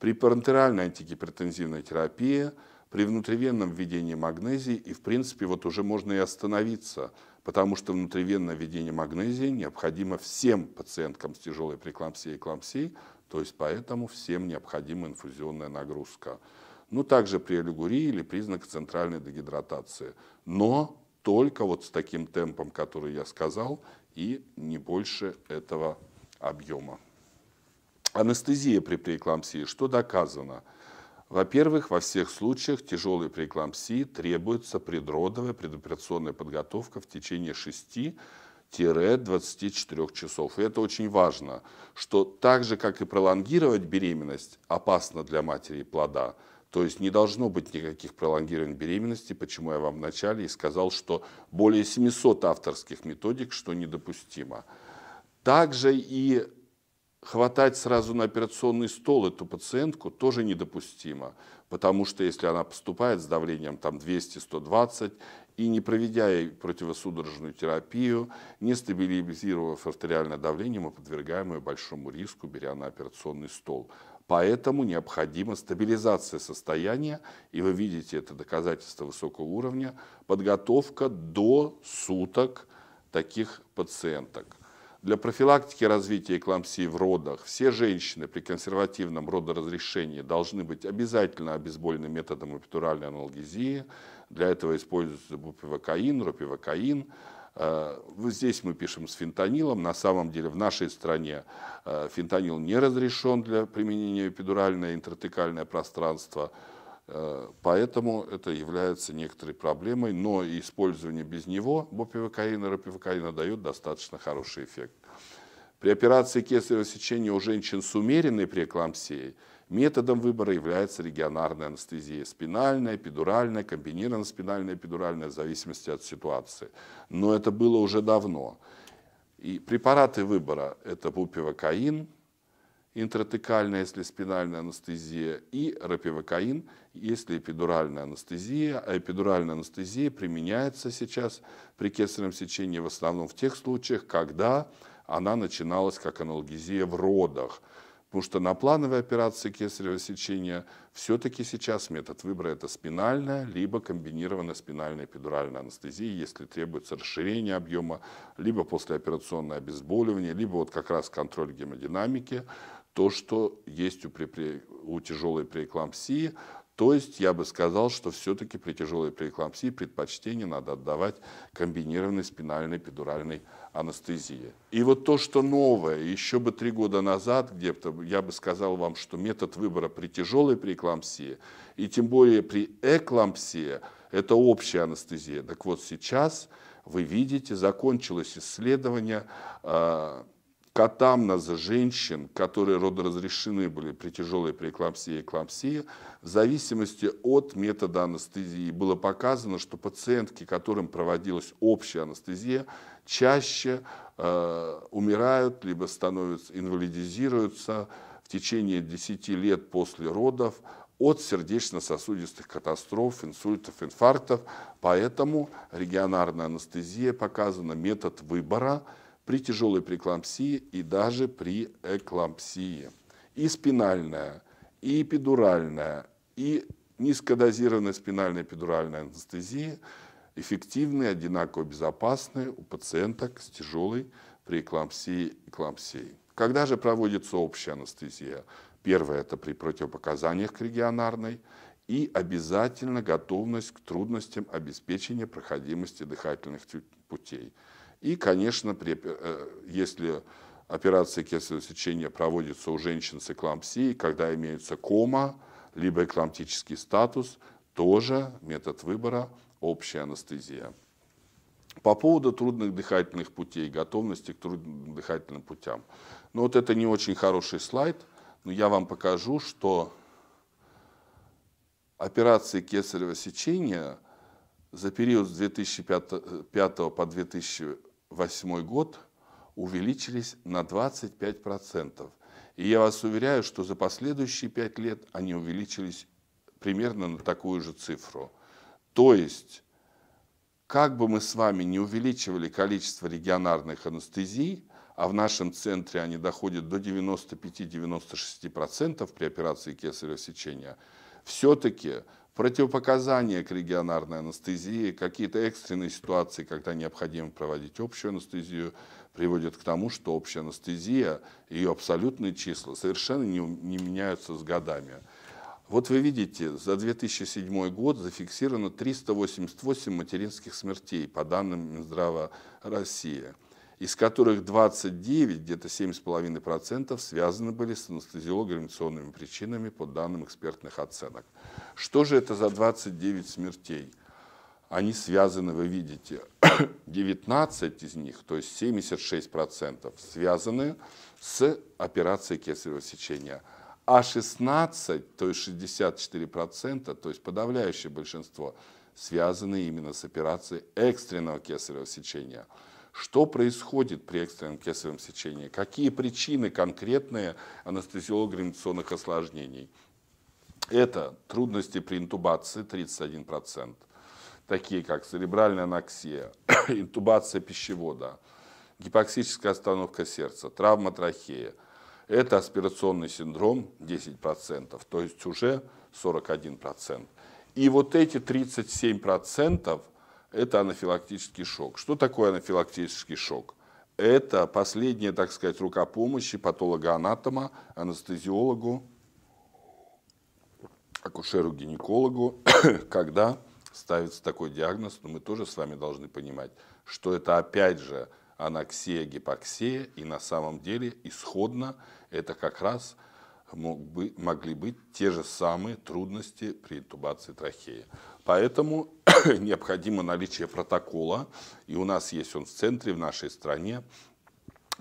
при парентеральной антигипертензивной терапии, при внутривенном введении магнезии, и, в принципе, вот уже можно и остановиться, потому что внутривенное введение магнезии необходимо всем пациенткам с тяжелой преэклампсией и эклампсией, то есть поэтому всем необходима инфузионная нагрузка ну также при аллегории или признак центральной дегидратации. Но только вот с таким темпом, который я сказал, и не больше этого объема. Анестезия при преэклампсии. Что доказано? Во-первых, во всех случаях тяжелой преэклампсии требуется предродовая предоперационная подготовка в течение 6-24 часов. И это очень важно, что так же, как и пролонгировать беременность опасно для матери и плода – то есть не должно быть никаких пролонгированных беременностей. почему я вам вначале и сказал, что более 700 авторских методик, что недопустимо. Также и хватать сразу на операционный стол эту пациентку тоже недопустимо, потому что если она поступает с давлением там 200-120 и не проведя ей противосудорожную терапию, не стабилизировав артериальное давление, мы подвергаем ее большому риску, беря на операционный стол. Поэтому необходима стабилизация состояния, и вы видите это доказательство высокого уровня, подготовка до суток таких пациенток. Для профилактики развития эклампсии в родах все женщины при консервативном родоразрешении должны быть обязательно обезболены методом эпидуральной аналгезии. Для этого используется бупивокаин, рупивокаин, Э, вот здесь мы пишем с фентанилом. На самом деле в нашей стране э, фентанил не разрешен для применения эпидуральное интертекальное пространство. Э, поэтому это является некоторой проблемой, но использование без него бопивокаина, рапивокаина дает достаточно хороший эффект. При операции кесарево сечения у женщин с умеренной преэклампсией – Методом выбора является регионарная анестезия, спинальная, эпидуральная, комбинированная спинальная, эпидуральная, в зависимости от ситуации. Но это было уже давно. И препараты выбора – это бупивокаин, интратекальная, если спинальная анестезия, и рапивокаин, если эпидуральная анестезия. А эпидуральная анестезия применяется сейчас при кесаревом сечении в основном в тех случаях, когда она начиналась как аналгезия в родах – Потому что на плановой операции кесарево сечения все-таки сейчас метод выбора это спинальная, либо комбинированная спинальная эпидуральная анестезия, если требуется расширение объема, либо послеоперационное обезболивание, либо вот как раз контроль гемодинамики, то, что есть у, при, у тяжелой преэклампсии, то есть я бы сказал, что все-таки при тяжелой преэклампсии предпочтение надо отдавать комбинированной спинальной эпидуральной анестезии анестезия. И вот то, что новое, еще бы три года назад где-то, я бы сказал вам, что метод выбора при тяжелой эклампсии и тем более при эклампсии – это общая анестезия. Так вот сейчас вы видите, закончилось исследование э, катамна за женщин, которые родоразрешены были при тяжелой преэклампсии и эклампсии, в зависимости от метода анестезии. Было показано, что пациентки, которым проводилась общая анестезия, чаще э, умирают, либо становятся, инвалидизируются в течение 10 лет после родов от сердечно-сосудистых катастроф, инсультов, инфарктов. Поэтому регионарная анестезия показана метод выбора при тяжелой преэклампсии и даже при эклампсии. И спинальная, и эпидуральная, и низкодозированная спинальная эпидуральная анестезия – эффективные, одинаково безопасные у пациенток с тяжелой при и эклампсией. Когда же проводится общая анестезия? Первое – это при противопоказаниях к регионарной и обязательно готовность к трудностям обеспечения проходимости дыхательных путей. И, конечно, при, э, если операция кесарево сечения проводится у женщин с эклампсией, когда имеется кома, либо экламптический статус, тоже метод выбора – общая анестезия. По поводу трудных дыхательных путей, готовности к трудным дыхательным путям. Ну вот это не очень хороший слайд, но я вам покажу, что операции кесарево сечения за период с 2005 по 2008 год увеличились на 25%. И я вас уверяю, что за последующие 5 лет они увеличились примерно на такую же цифру. То есть, как бы мы с вами не увеличивали количество регионарных анестезий, а в нашем центре они доходят до 95-96% при операции кесарево сечения, все-таки противопоказания к регионарной анестезии, какие-то экстренные ситуации, когда необходимо проводить общую анестезию, приводят к тому, что общая анестезия, ее абсолютные числа совершенно не, не меняются с годами. Вот вы видите, за 2007 год зафиксировано 388 материнских смертей, по данным Минздрава России, из которых 29, где-то 7,5% связаны были с анестезиолого причинами по данным экспертных оценок. Что же это за 29 смертей? Они связаны, вы видите, 19 из них, то есть 76% связаны с операцией кесарево сечения а 16, то есть 64%, то есть подавляющее большинство, связаны именно с операцией экстренного кесарево сечения. Что происходит при экстренном кесаревом сечении? Какие причины конкретные анестезиолого осложнений? Это трудности при интубации 31%, такие как церебральная аноксия, интубация пищевода, гипоксическая остановка сердца, травма трахея – это аспирационный синдром 10%, то есть уже 41%. И вот эти 37% это анафилактический шок. Что такое анафилактический шок? Это последняя, так сказать, рука помощи патологоанатома, анестезиологу, акушеру-гинекологу, когда ставится такой диагноз, но мы тоже с вами должны понимать, что это опять же анаксия, гипоксия, и на самом деле исходно это как раз мог бы, могли быть те же самые трудности при интубации трахеи. Поэтому необходимо наличие протокола, и у нас есть он в центре в нашей стране,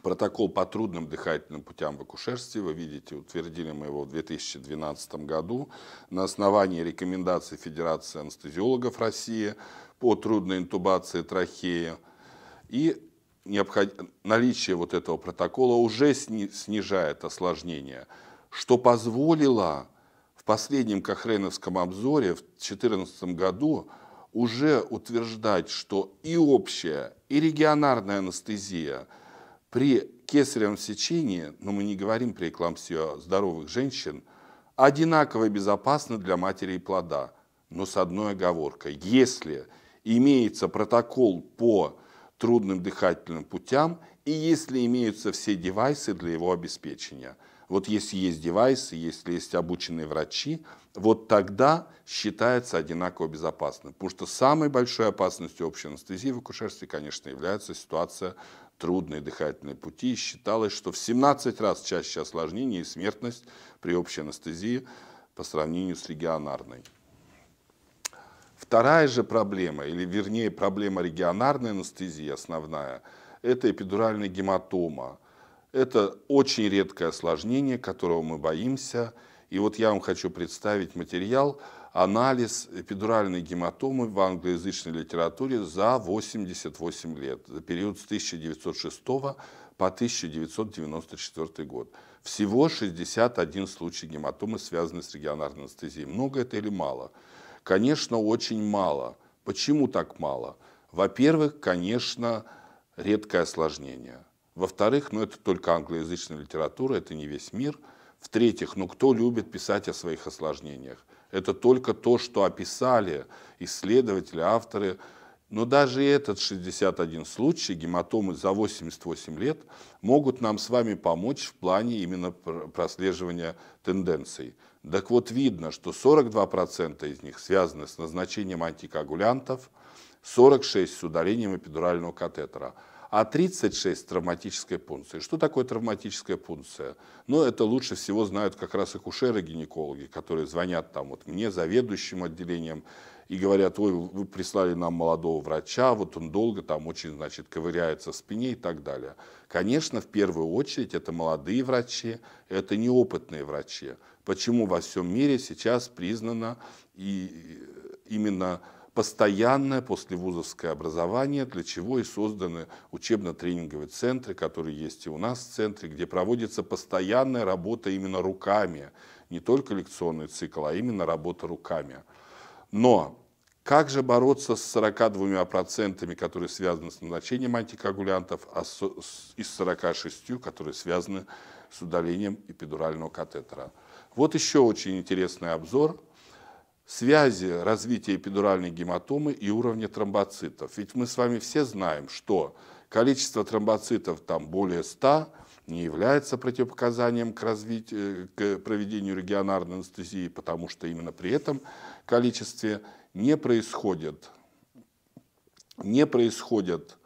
Протокол по трудным дыхательным путям в акушерстве, вы видите, утвердили мы его в 2012 году на основании рекомендаций Федерации анестезиологов России по трудной интубации трахеи. И необход... наличие вот этого протокола уже сни... снижает осложнение, что позволило в последнем Кохреновском обзоре в 2014 году уже утверждать, что и общая, и регионарная анестезия при кесаревом сечении, но мы не говорим при эклампсии здоровых женщин, одинаково безопасна для матери и плода, но с одной оговоркой. Если имеется протокол по трудным дыхательным путям и если имеются все девайсы для его обеспечения. Вот если есть девайсы, если есть обученные врачи, вот тогда считается одинаково безопасным. Потому что самой большой опасностью общей анестезии в акушерстве, конечно, является ситуация трудные дыхательные пути. Считалось, что в 17 раз чаще осложнение и смертность при общей анестезии по сравнению с регионарной. Вторая же проблема, или вернее проблема регионарной анестезии основная, это эпидуральная гематома. Это очень редкое осложнение, которого мы боимся. И вот я вам хочу представить материал, анализ эпидуральной гематомы в англоязычной литературе за 88 лет, за период с 1906 по 1994 год. Всего 61 случай гематомы, связанный с регионарной анестезией. Много это или мало? Мало. Конечно, очень мало. Почему так мало? Во-первых, конечно, редкое осложнение. Во-вторых, ну это только англоязычная литература, это не весь мир. В-третьих, ну кто любит писать о своих осложнениях? Это только то, что описали исследователи, авторы – но даже этот 61 случай гематомы за 88 лет могут нам с вами помочь в плане именно прослеживания тенденций. Так вот, видно, что 42% из них связаны с назначением антикоагулянтов, 46% с удалением эпидурального катетера, а 36% с травматической пункцией. Что такое травматическая пункция? Ну, это лучше всего знают как раз акушеры-гинекологи, которые звонят там вот мне, заведующим отделением, и говорят, ой, вы прислали нам молодого врача, вот он долго там очень, значит, ковыряется в спине и так далее. Конечно, в первую очередь это молодые врачи, это неопытные врачи. Почему во всем мире сейчас признано и именно постоянное послевузовское образование, для чего и созданы учебно-тренинговые центры, которые есть и у нас в центре, где проводится постоянная работа именно руками, не только лекционный цикл, а именно работа руками. Но как же бороться с 42%, которые связаны с назначением антикоагулянтов, а с, с, и с 46%, которые связаны с удалением эпидурального катетера? Вот еще очень интересный обзор связи развития эпидуральной гематомы и уровня тромбоцитов. Ведь мы с вами все знаем, что количество тромбоцитов там более 100 не является противопоказанием к, развитию, к проведению регионарной анестезии, потому что именно при этом количестве не происходит, не происходит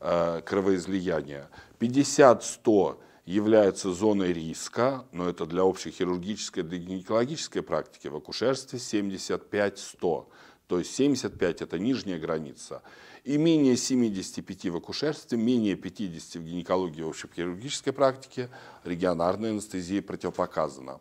э, кровоизлияния. 50-100 является зоной риска, но это для общей хирургической для гинекологической практики, в акушерстве 75-100. То есть 75 – это нижняя граница. И менее 75 в акушерстве, менее 50 в гинекологии в общей хирургической практике регионарная анестезия противопоказана.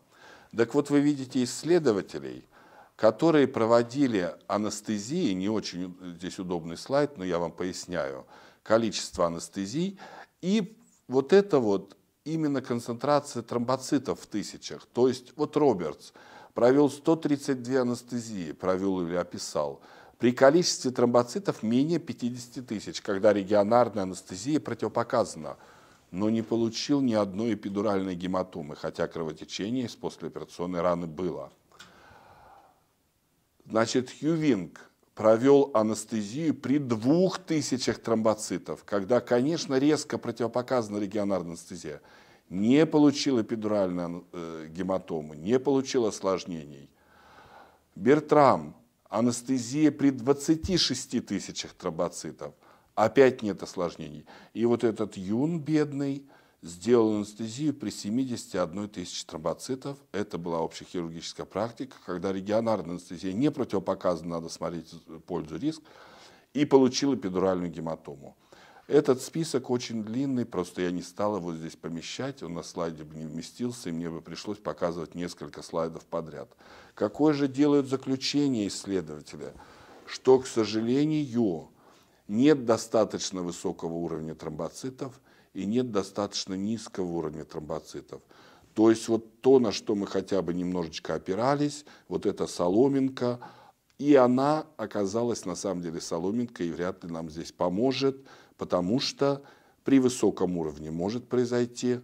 Так вот, вы видите исследователей – которые проводили анестезии, не очень э, здесь удобный слайд, но я вам поясняю, количество анестезий, и вот это вот именно концентрация тромбоцитов в тысячах. То есть вот Робертс провел 132 анестезии, провел или описал, при количестве тромбоцитов менее 50 тысяч, когда регионарная анестезия противопоказана, но не получил ни одной эпидуральной гематомы, хотя кровотечение из послеоперационной раны было. Значит, Хьювинг провел анестезию при двух тысячах тромбоцитов, когда, конечно, резко противопоказана регионарная анестезия. Не получил эпидуральную э, гематому, не получил осложнений. Бертрам, анестезия при 26 тысячах тромбоцитов. Опять нет осложнений. И вот этот юн бедный – сделал анестезию при 71 тысяч тромбоцитов. Это была общехирургическая практика, когда регионарная анестезия не противопоказана, надо смотреть пользу, риск, и получил эпидуральную гематому. Этот список очень длинный, просто я не стал его здесь помещать, он на слайде бы не вместился, и мне бы пришлось показывать несколько слайдов подряд. Какое же делают заключение исследователя? Что, к сожалению, нет достаточно высокого уровня тромбоцитов – и нет достаточно низкого уровня тромбоцитов. То есть вот то, на что мы хотя бы немножечко опирались, вот эта соломинка, и она оказалась на самом деле соломинкой и вряд ли нам здесь поможет, потому что при высоком уровне может произойти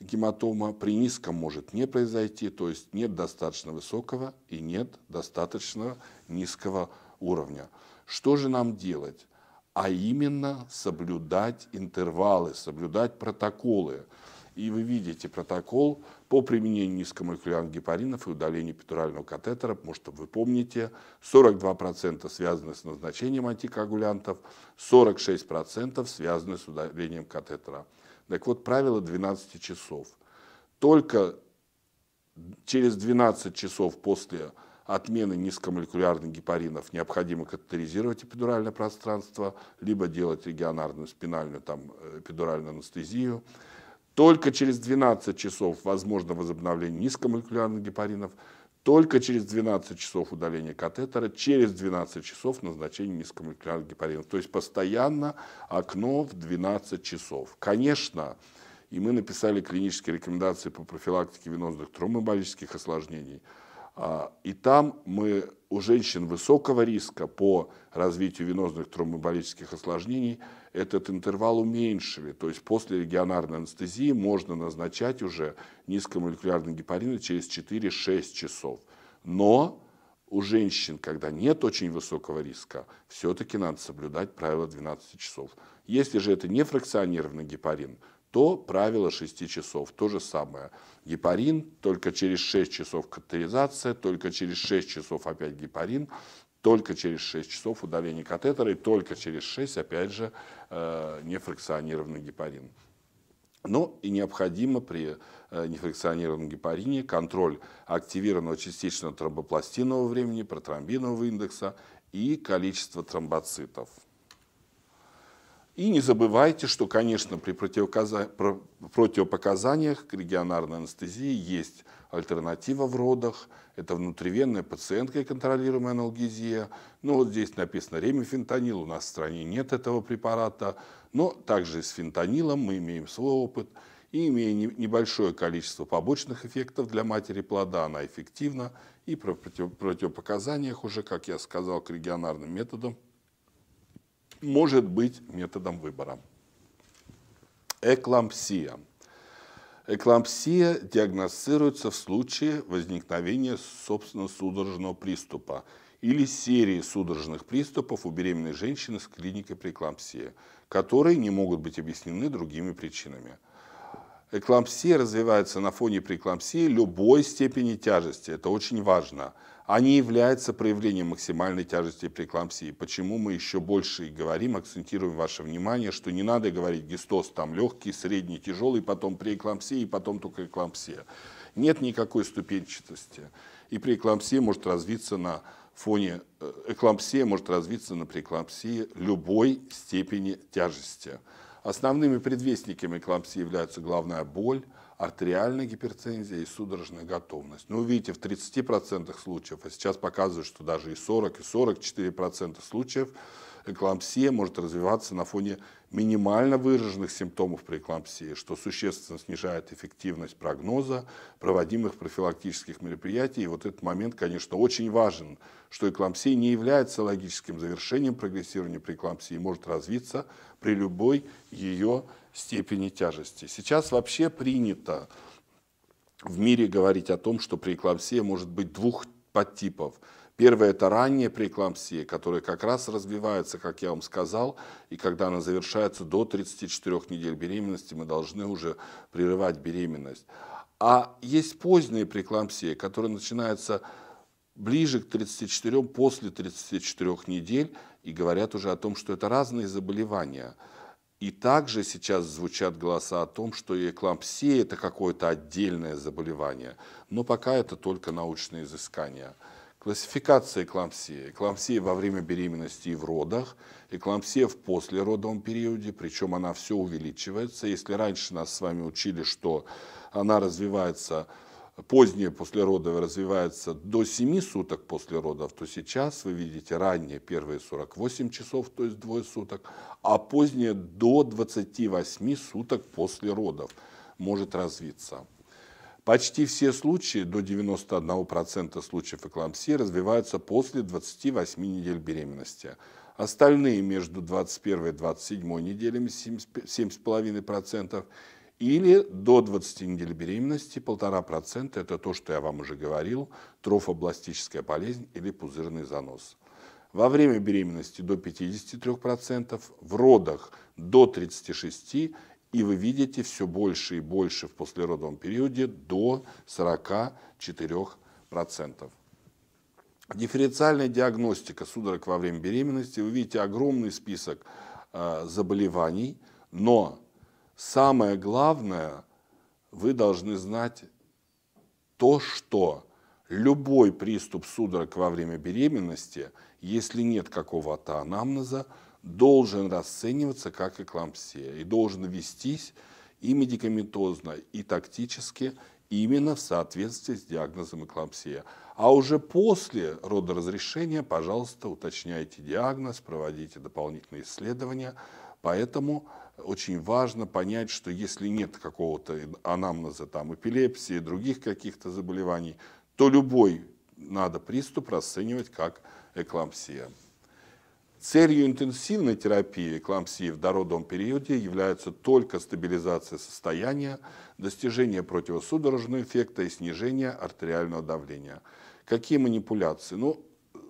гематома, при низком может не произойти, то есть нет достаточно высокого и нет достаточно низкого уровня. Что же нам делать? а именно соблюдать интервалы, соблюдать протоколы. И вы видите протокол по применению низкомолекулярных гепаринов и удалению петурального катетера, потому что вы помните, 42% связаны с назначением антикоагулянтов, 46% связаны с удалением катетера. Так вот, правило 12 часов. Только через 12 часов после отмены низкомолекулярных гепаринов необходимо катетеризировать эпидуральное пространство, либо делать регионарную спинальную там, э, эпидуральную анестезию. Только через 12 часов возможно возобновление низкомолекулярных гепаринов, только через 12 часов удаления катетера, через 12 часов назначение низкомолекулярных гепаринов. То есть постоянно окно в 12 часов. Конечно, и мы написали клинические рекомендации по профилактике венозных тромбоболических осложнений – а, и там мы у женщин высокого риска по развитию венозных тромболитических осложнений этот интервал уменьшили. То есть после регионарной анестезии можно назначать уже низкомолекулярный гепарин через 4-6 часов. Но у женщин, когда нет очень высокого риска, все-таки надо соблюдать правило 12 часов. Если же это не фракционированный гепарин, то правило 6 часов. То же самое. Гепарин, только через 6 часов катетеризация, только через 6 часов опять гепарин, только через 6 часов удаление катетера и только через 6, опять же, э, нефракционированный гепарин. Но и необходимо при э, нефракционированном гепарине контроль активированного частично тромбопластинового времени, протромбинового индекса и количество тромбоцитов. И не забывайте, что, конечно, при противопоказаниях к регионарной анестезии есть альтернатива в родах. Это внутривенная пациентка и контролируемая аналгезия. Ну вот здесь написано ремифентанил, у нас в стране нет этого препарата. Но также с фентанилом мы имеем свой опыт. И имея небольшое количество побочных эффектов для матери плода, она эффективна. И про противопоказаниях уже, как я сказал, к регионарным методам – может быть методом выбора. Эклампсия. Эклампсия диагностируется в случае возникновения собственно судорожного приступа или серии судорожных приступов у беременной женщины с клиникой преэклампсии, которые не могут быть объяснены другими причинами. Эклампсия развивается на фоне преэклампсии любой степени тяжести. Это очень важно – они являются проявлением максимальной тяжести преэклампсии. Почему мы еще больше и говорим, акцентируем ваше внимание, что не надо говорить гистоз там легкий, средний, тяжелый, потом преэклампсия и потом только эклампсия. Нет никакой ступенчатости. И преэклампсия может развиться на фоне, э, эклампсия может развиться на преэклампсии любой степени тяжести. Основными предвестниками эклампсии являются головная боль, артериальная гипертензия и судорожная готовность. Ну, видите, в 30% случаев, а сейчас показывают, что даже и 40, и 44% случаев эклампсия может развиваться на фоне минимально выраженных симптомов при эклампсии, что существенно снижает эффективность прогноза проводимых профилактических мероприятий. И вот этот момент, конечно, очень важен, что эклампсия не является логическим завершением прогрессирования при эклампсии и может развиться при любой ее степени тяжести. Сейчас вообще принято в мире говорить о том, что преэклампсия может быть двух подтипов. Первое – это ранняя преэклампсия, которая как раз развивается, как я вам сказал, и когда она завершается до 34 недель беременности, мы должны уже прерывать беременность. А есть поздняя преэклампсия, которая начинается ближе к 34, после 34 недель, и говорят уже о том, что это разные заболевания – и также сейчас звучат голоса о том, что эклампсия – это какое-то отдельное заболевание, но пока это только научные изыскания. Классификация эклампсии. Эклампсия во время беременности и в родах, эклампсия в послеродовом периоде, причем она все увеличивается. Если раньше нас с вами учили, что она развивается поздние послеродовые развивается до 7 суток после родов, то сейчас вы видите ранние первые 48 часов, то есть двое суток, а позднее до 28 суток после родов может развиться. Почти все случаи, до 91% случаев эклампсии, развиваются после 28 недель беременности. Остальные между 21 и 27 неделями 7,5% или до 20 недель беременности 1,5% это то, что я вам уже говорил, трофобластическая болезнь или пузырный занос. Во время беременности до 53%, в родах до 36%, и вы видите все больше и больше в послеродовом периоде до 44%. Дифференциальная диагностика судорог во время беременности. Вы видите огромный список э, заболеваний, но Самое главное, вы должны знать то, что любой приступ судорог во время беременности, если нет какого-то анамнеза, должен расцениваться как эклампсия и должен вестись и медикаментозно, и тактически именно в соответствии с диагнозом эклампсия. А уже после родоразрешения, пожалуйста, уточняйте диагноз, проводите дополнительные исследования. Поэтому очень важно понять, что если нет какого-то анамнеза там, эпилепсии, других каких-то заболеваний, то любой надо приступ расценивать как эклампсия. Целью интенсивной терапии эклампсии в дородовом периоде является только стабилизация состояния, достижение противосудорожного эффекта и снижение артериального давления. Какие манипуляции? Ну,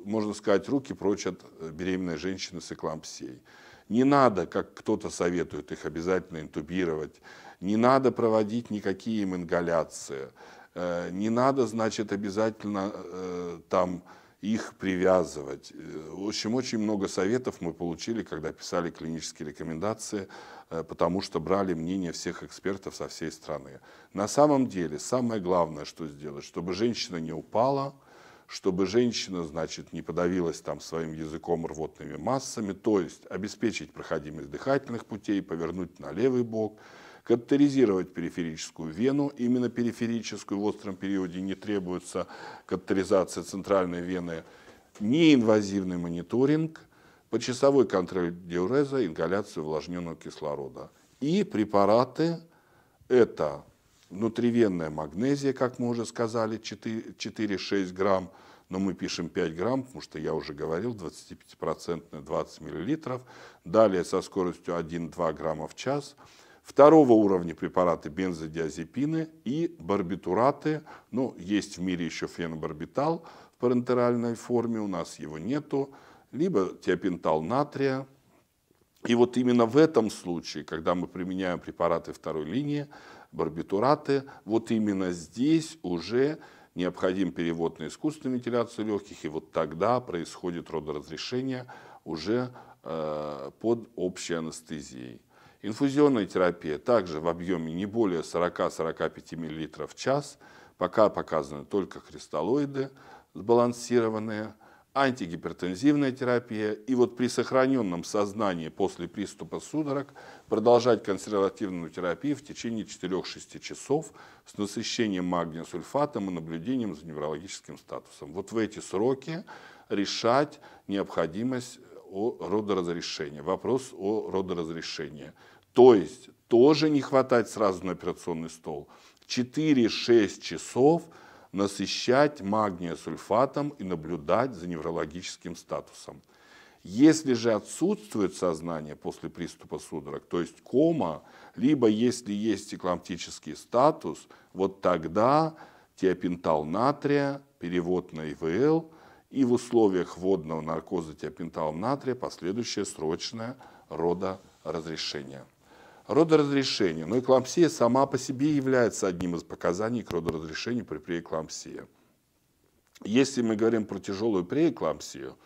можно сказать, руки прочь от беременной женщины с эклампсией. Не надо, как кто-то советует, их обязательно интубировать. Не надо проводить никакие им ингаляции. Э, не надо, значит, обязательно э, там их привязывать. Э, в общем, очень много советов мы получили, когда писали клинические рекомендации, потому что брали мнение всех экспертов со всей страны. На самом деле, самое главное, что сделать, чтобы женщина не упала – чтобы женщина, значит, не подавилась там своим языком рвотными массами, то есть обеспечить проходимость дыхательных путей, повернуть на левый бок, катетеризировать периферическую вену, именно периферическую в остром периоде не требуется катетеризация центральной вены, неинвазивный мониторинг, почасовой контроль диуреза, ингаляцию увлажненного кислорода. И препараты – это внутривенная магнезия, как мы уже сказали, 4-6 грамм, но мы пишем 5 грамм, потому что я уже говорил, 25% 20 миллилитров. Далее со скоростью 1-2 грамма в час. Второго уровня препараты бензодиазепины и барбитураты. Ну, есть в мире еще фенобарбитал в парентеральной форме, у нас его нету. Либо тиопентал натрия. И вот именно в этом случае, когда мы применяем препараты второй линии, барбитураты, вот именно здесь уже необходим перевод на искусственную вентиляцию легких, и вот тогда происходит родоразрешение уже э, под общей анестезией. Инфузионная терапия также в объеме не более 40-45 мл в час, пока показаны только кристаллоиды сбалансированные – антигипертензивная терапия, и вот при сохраненном сознании после приступа судорог продолжать консервативную терапию в течение 4-6 часов с насыщением магния сульфатом и наблюдением за неврологическим статусом. Вот в эти сроки решать необходимость о родоразрешении, вопрос о родоразрешении. То есть тоже не хватать сразу на операционный стол. 4-6 часов – насыщать магния сульфатом и наблюдать за неврологическим статусом. Если же отсутствует сознание после приступа судорог, то есть кома, либо если есть экламптический статус, вот тогда тиопентал натрия, перевод на ИВЛ и в условиях водного наркоза тиопентал натрия последующее срочное родоразрешение родоразрешению. Но эклампсия сама по себе является одним из показаний к родоразрешению при преэклампсии. Если мы говорим про тяжелую преэклампсию,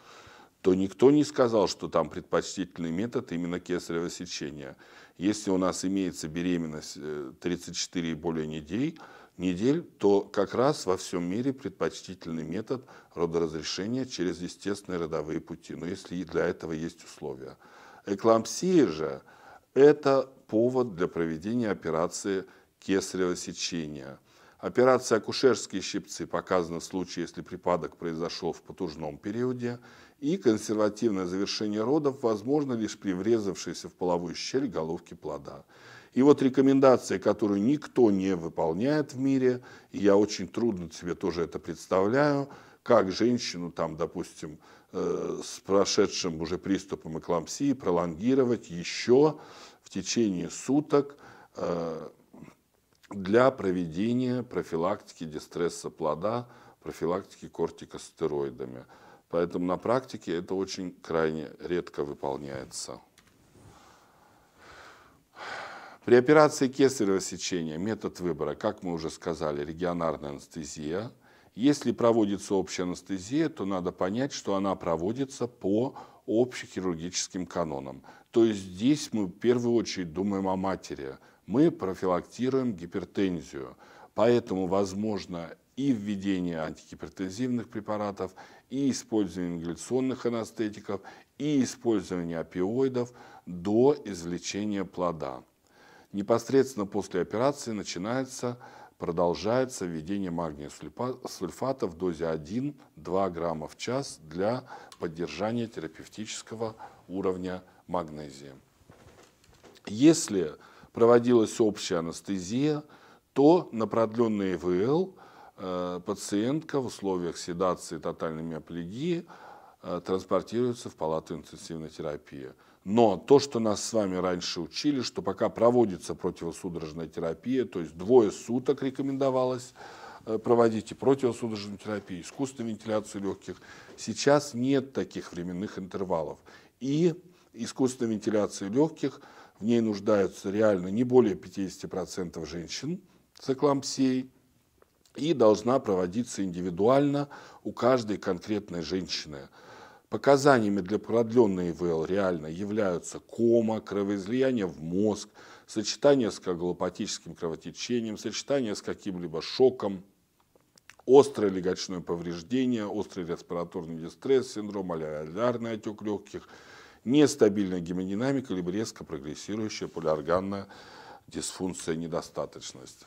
то никто не сказал, что там предпочтительный метод именно кесарево сечение. Если у нас имеется беременность 34 э, и более недель, недель, то как раз во всем мире предпочтительный метод родоразрешения через естественные родовые пути, но если для этого есть условия. Эклампсия же – это повод для проведения операции кесарево сечения. Операция акушерские щипцы показана в случае, если припадок произошел в потужном периоде, и консервативное завершение родов возможно лишь при врезавшейся в половую щель головки плода. И вот рекомендация, которую никто не выполняет в мире, и я очень трудно себе тоже это представляю, как женщину там, допустим, э, с прошедшим уже приступом эклампсии пролонгировать еще течение суток э, для проведения профилактики дистресса плода, профилактики кортикостероидами. Поэтому на практике это очень крайне редко выполняется. При операции кесарево сечения метод выбора, как мы уже сказали, регионарная анестезия. Если проводится общая анестезия, то надо понять, что она проводится по общехирургическим канонам. То есть здесь мы в первую очередь думаем о матери. Мы профилактируем гипертензию. Поэтому, возможно, и введение антигипертензивных препаратов, и использование ингаляционных анестетиков, и использование опиоидов до извлечения плода. Непосредственно после операции начинается продолжается введение магния сульфата в дозе 1-2 грамма в час для поддержания терапевтического уровня магнезии. Если проводилась общая анестезия, то на продленный ИВЛ э, пациентка в условиях седации тотальной миоплегии э, транспортируется в палату интенсивной терапии. Но то, что нас с вами раньше учили, что пока проводится противосудорожная терапия, то есть двое суток рекомендовалось э, проводить и противосудорожную терапию, искусственную вентиляцию легких, сейчас нет таких временных интервалов. И искусственная вентиляция легких, в ней нуждаются реально не более 50% женщин с эклампсией, и должна проводиться индивидуально у каждой конкретной женщины – Показаниями для продленной ИВЛ реально являются кома, кровоизлияние в мозг, сочетание с коагулопатическим кровотечением, сочетание с каким-либо шоком, острое легочное повреждение, острый респираторный дистресс, синдром аллярный отек легких, нестабильная гемодинамика, либо резко прогрессирующая полиорганная дисфункция, недостаточность.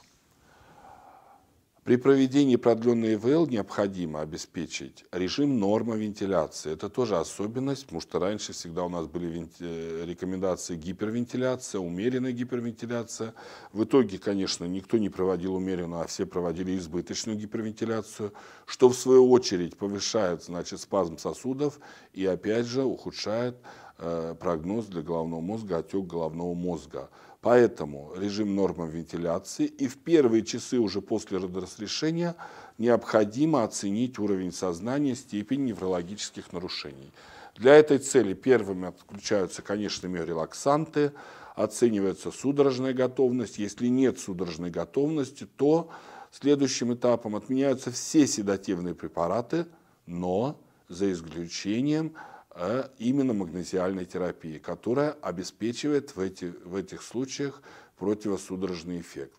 При проведении продленной ИВЛ необходимо обеспечить режим нормы вентиляции. Это тоже особенность, потому что раньше всегда у нас были э, рекомендации гипервентиляция, умеренная гипервентиляция. В итоге, конечно, никто не проводил умеренную, а все проводили избыточную гипервентиляцию, что в свою очередь повышает значит, спазм сосудов и опять же ухудшает э, прогноз для головного мозга, отек головного мозга. Поэтому режим нормы вентиляции и в первые часы уже после родоразрешения необходимо оценить уровень сознания, степень неврологических нарушений. Для этой цели первыми отключаются, конечно, миорелаксанты, оценивается судорожная готовность. Если нет судорожной готовности, то следующим этапом отменяются все седативные препараты, но за исключением а именно магнезиальной терапии, которая обеспечивает в, эти, в этих случаях противосудорожный эффект.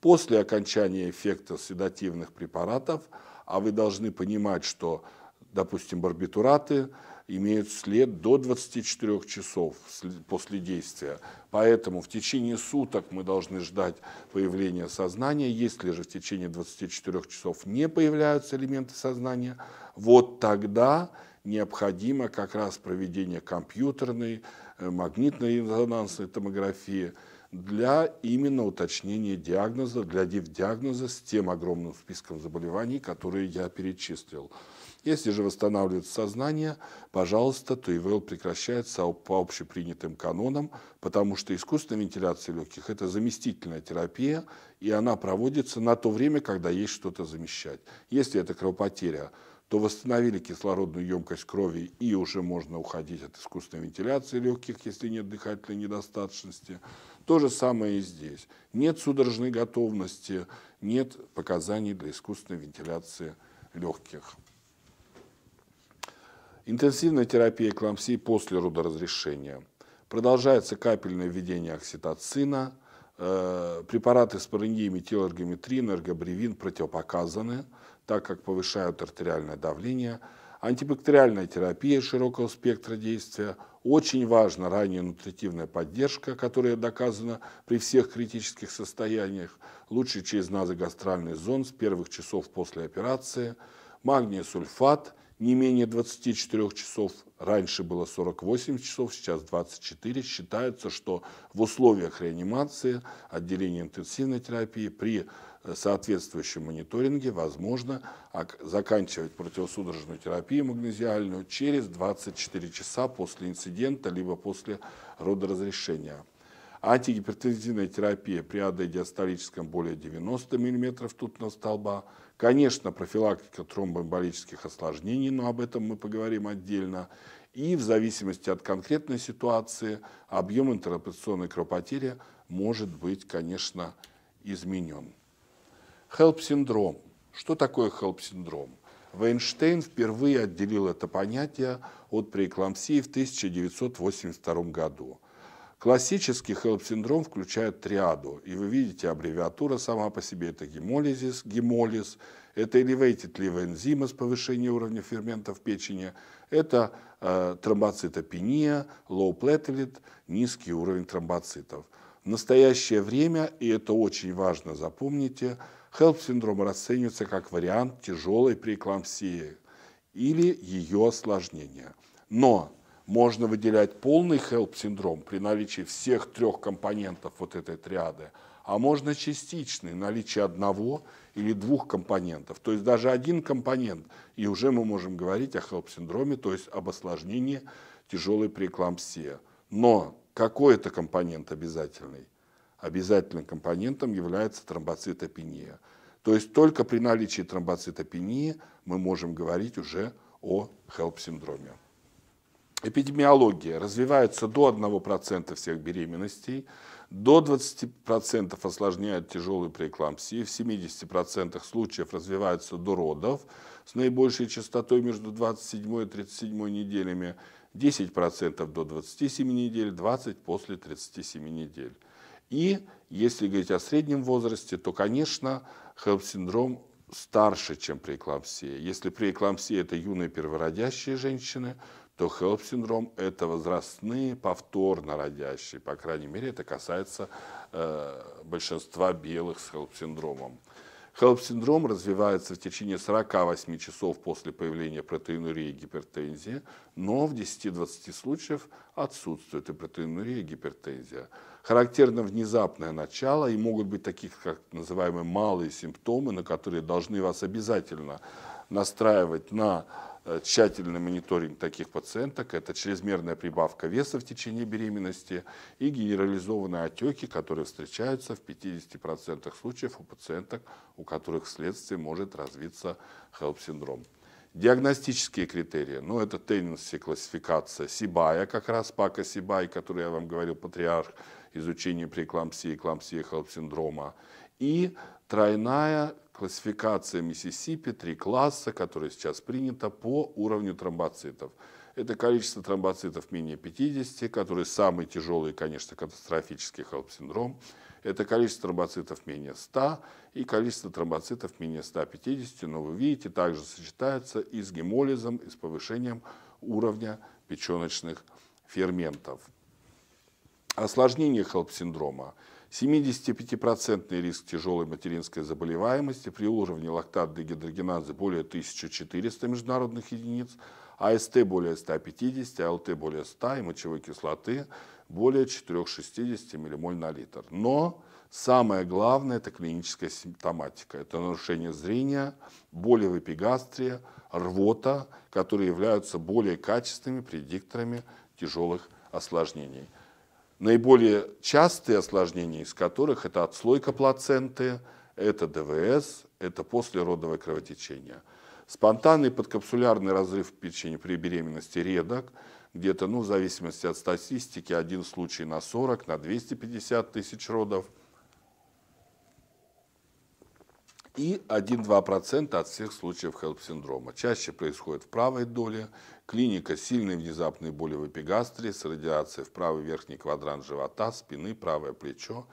После окончания эффекта седативных препаратов, а вы должны понимать, что, допустим, барбитураты имеют след до 24 часов после действия. Поэтому в течение суток мы должны ждать появления сознания. Если же в течение 24 часов не появляются элементы сознания, вот тогда необходимо как раз проведение компьютерной, э, магнитной резонансной томографии для именно уточнения диагноза, для диагноза с тем огромным списком заболеваний, которые я перечислил. Если же восстанавливается сознание, пожалуйста, то ИВЛ прекращается по общепринятым канонам, потому что искусственная вентиляция легких – это заместительная терапия, и она проводится на то время, когда есть что-то замещать. Если это кровопотеря то восстановили кислородную емкость крови и уже можно уходить от искусственной вентиляции легких, если нет дыхательной недостаточности. То же самое и здесь. Нет судорожной готовности, нет показаний для искусственной вентиляции легких. Интенсивная терапия эклампсии после родоразрешения. Продолжается капельное введение окситоцина. Э, препараты с спорынгии, метилоргометрин, эргобревин противопоказаны – так как повышают артериальное давление. Антибактериальная терапия широкого спектра действия. Очень важна ранняя нутритивная поддержка, которая доказана при всех критических состояниях. Лучше через назогастральный зон с первых часов после операции. Магния сульфат не менее 24 часов, раньше было 48 часов, сейчас 24. Считается, что в условиях реанимации отделения интенсивной терапии при соответствующем мониторинге возможно заканчивать противосудорожную терапию магнезиальную через 24 часа после инцидента либо после родоразрешения. Антигипертензивная терапия при АД диастолическом более 90 мм на столба. Конечно, профилактика тромбоэмболических осложнений, но об этом мы поговорим отдельно. И в зависимости от конкретной ситуации объем интероперационной кровопотери может быть, конечно, изменен. Хелп-синдром. Что такое хелп-синдром? Вейнштейн впервые отделил это понятие от преэклампсии в 1982 году. Классический хелп-синдром включает триаду, и вы видите, аббревиатура сама по себе – это гемолизис, гемолиз, это elevated liver enzyme с повышением уровня ферментов печени, это э, тромбоцитопения, low platelet, низкий уровень тромбоцитов. В настоящее время, и это очень важно, запомните – Хелп синдром расценивается как вариант тяжелой преэклампсии или ее осложнения. Но можно выделять полный хелп синдром при наличии всех трех компонентов вот этой триады, а можно частичный, наличие одного или двух компонентов. То есть даже один компонент, и уже мы можем говорить о хелп синдроме то есть об осложнении тяжелой преэклампсии. Но какой это компонент обязательный? обязательным компонентом является тромбоцитопения. То есть только при наличии тромбоцитопении мы можем говорить уже о HELP-синдроме. Эпидемиология. Развивается до 1% всех беременностей, до 20% осложняет тяжелую преэклампсию, в 70% случаев развивается до родов с наибольшей частотой между 27 и 37 неделями, 10% до 27 недель, 20% после 37 недель. И если говорить о среднем возрасте, то, конечно, Хелп-синдром старше, чем при эклампсии. Если при эклампсии это юные первородящие женщины, то Хелп-синдром – это возрастные повторно родящие. По крайней мере, это касается э, большинства белых с Хелп-синдромом. Хелп-синдром развивается в течение 48 часов после появления протеинурии и гипертензии, но в 10-20 случаев отсутствует и протеинурия и гипертензия. Характерно внезапное начало и могут быть такие, как называемые малые симптомы, на которые должны вас обязательно настраивать на э, тщательный мониторинг таких пациенток. Это чрезмерная прибавка веса в течение беременности и генерализованные отеки, которые встречаются в 50% случаев у пациенток, у которых вследствие может развиться HELP-синдром. Диагностические критерии, ну это тенденции классификация Сибая, как раз Пака Сибай, который я вам говорил, патриарх изучение преэклампсии, эклампсии, Хелп-синдрома. И тройная классификация Миссисипи, три класса, которые сейчас принято по уровню тромбоцитов. Это количество тромбоцитов менее 50, которые самый тяжелый, конечно, катастрофический Хелп-синдром. Это количество тромбоцитов менее 100 и количество тромбоцитов менее 150, но вы видите, также сочетается и с гемолизом, и с повышением уровня печеночных ферментов. Осложнение Хелп-синдрома. 75% риск тяжелой материнской заболеваемости при уровне лактат-дегидрогеназы более 1400 международных единиц, АСТ более 150, АЛТ более 100 и мочевой кислоты более 460 ммоль на литр. Но самое главное – это клиническая симптоматика. Это нарушение зрения, боли в эпигастрии, рвота, которые являются более качественными предикторами тяжелых осложнений. Наиболее частые осложнения из которых это отслойка плаценты, это ДВС, это послеродовое кровотечение. Спонтанный подкапсулярный разрыв печени при беременности редок, где-то, ну, в зависимости от статистики, один случай на 40, на 250 тысяч родов. И 1-2% от всех случаев HELP-синдрома. Чаще происходит в правой доле, Клиника сильной внезапной боли в эпигастре с радиацией в правый верхний квадрант живота, спины, правое плечо,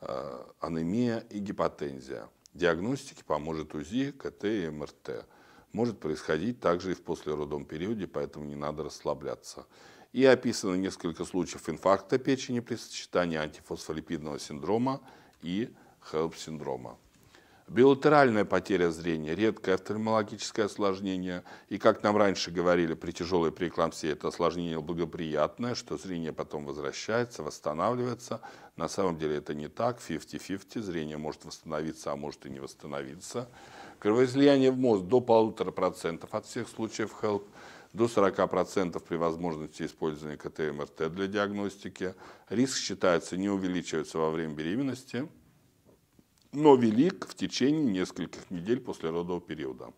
э, анемия и гипотензия. Диагностике поможет УЗИ, КТ и МРТ. Может происходить также и в послеродовом периоде, поэтому не надо расслабляться. И описано несколько случаев инфаркта печени при сочетании антифосфолипидного синдрома и ХЭЛП-синдрома. Билатеральная потеря зрения, редкое офтальмологическое осложнение. И как нам раньше говорили, при тяжелой преэклампсии это осложнение благоприятное, что зрение потом возвращается, восстанавливается. На самом деле это не так, 50-50, зрение может восстановиться, а может и не восстановиться. Кровоизлияние в мозг до полутора процентов от всех случаев HELP до 40% при возможности использования КТ-МРТ для диагностики. Риск считается не увеличивается во время беременности но велик в течение нескольких недель после родового периода.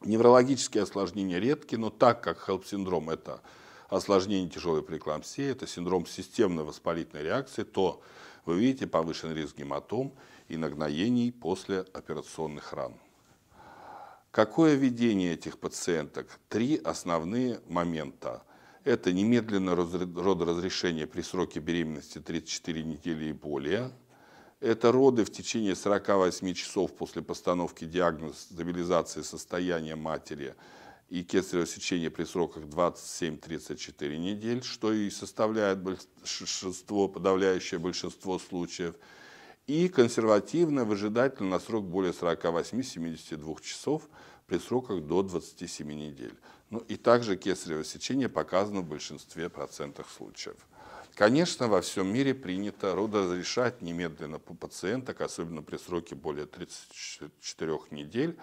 Неврологические осложнения редки, но так как HELP-синдром – это осложнение тяжелой преэклампсии, это синдром системной воспалительной реакции, то вы видите повышенный риск гематом и нагноений после операционных ран. Какое ведение этих пациенток? Три основные момента. Это немедленное родоразрешение при сроке беременности 34 недели и более – это роды в течение 48 часов после постановки диагноза стабилизации состояния матери и кесарево сечение при сроках 27-34 недель, что и составляет большинство, подавляющее большинство случаев, и консервативно выжидательно на срок более 48-72 часов при сроках до 27 недель. Ну и также кесарево сечение показано в большинстве процентах случаев. Конечно, во всем мире принято родоразрешать немедленно по пациенток, особенно при сроке более 34 недель.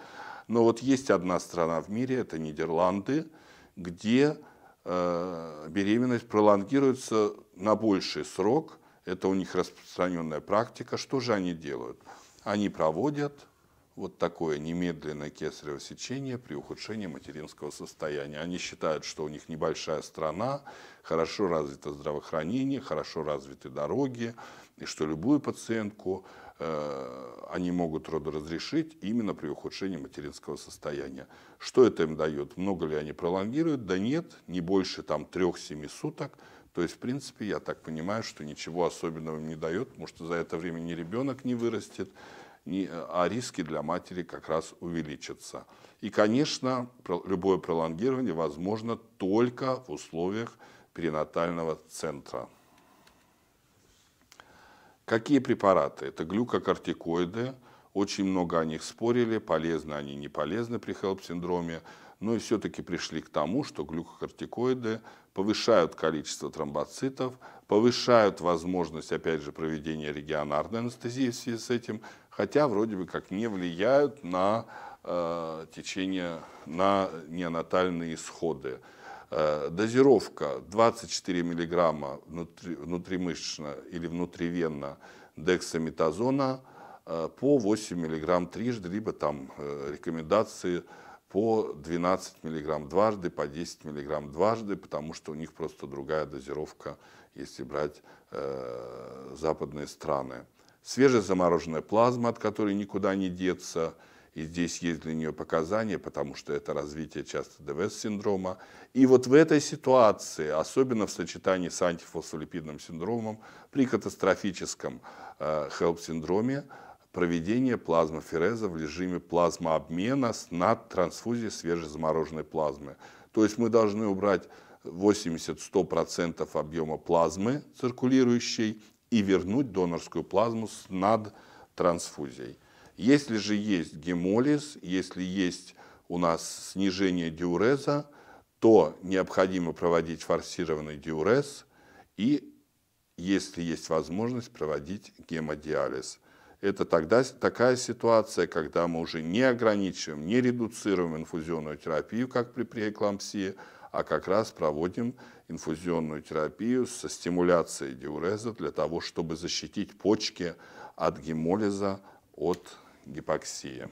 Но вот есть одна страна в мире, это Нидерланды, где э, беременность пролонгируется на больший срок. Это у них распространенная практика. Что же они делают? Они проводят вот такое немедленное кесарево сечение при ухудшении материнского состояния. Они считают, что у них небольшая страна, хорошо развито здравоохранение, хорошо развиты дороги, и что любую пациентку э, они могут родоразрешить именно при ухудшении материнского состояния. Что это им дает? Много ли они пролонгируют? Да нет, не больше там 3-7 суток. То есть, в принципе, я так понимаю, что ничего особенного им не дает, потому что за это время ни ребенок не вырастет, а риски для матери как раз увеличатся. И, конечно, любое пролонгирование возможно только в условиях перинатального центра. Какие препараты? Это глюкокортикоиды. Очень много о них спорили, полезны они, не полезны при хелп-синдроме. Но и все-таки пришли к тому, что глюкокортикоиды повышают количество тромбоцитов, повышают возможность, опять же, проведения регионарной анестезии в связи с этим, хотя вроде бы как не влияют на э, течение, на неонатальные исходы. Э, дозировка 24 мг внутри, внутримышечно или внутривенно дексаметазона э, по 8 мг трижды, либо там э, рекомендации по 12 мг дважды, по 10 мг дважды, потому что у них просто другая дозировка, если брать э, западные страны свежезамороженная плазма, от которой никуда не деться, и здесь есть для нее показания, потому что это развитие часто ДВС-синдрома. И вот в этой ситуации, особенно в сочетании с антифосфолипидным синдромом, при катастрофическом э, HELP-синдроме, проведение плазмофереза в режиме плазмообмена с надтрансфузией свежезамороженной плазмы. То есть мы должны убрать 80-100% объема плазмы циркулирующей и вернуть донорскую плазму с над трансфузией. Если же есть гемолиз, если есть у нас снижение диуреза, то необходимо проводить форсированный диурез и, если есть возможность, проводить гемодиализ. Это тогда такая ситуация, когда мы уже не ограничиваем, не редуцируем инфузионную терапию, как при преэклампсии, а как раз проводим инфузионную терапию со стимуляцией диуреза для того, чтобы защитить почки от гемолиза, от гипоксии.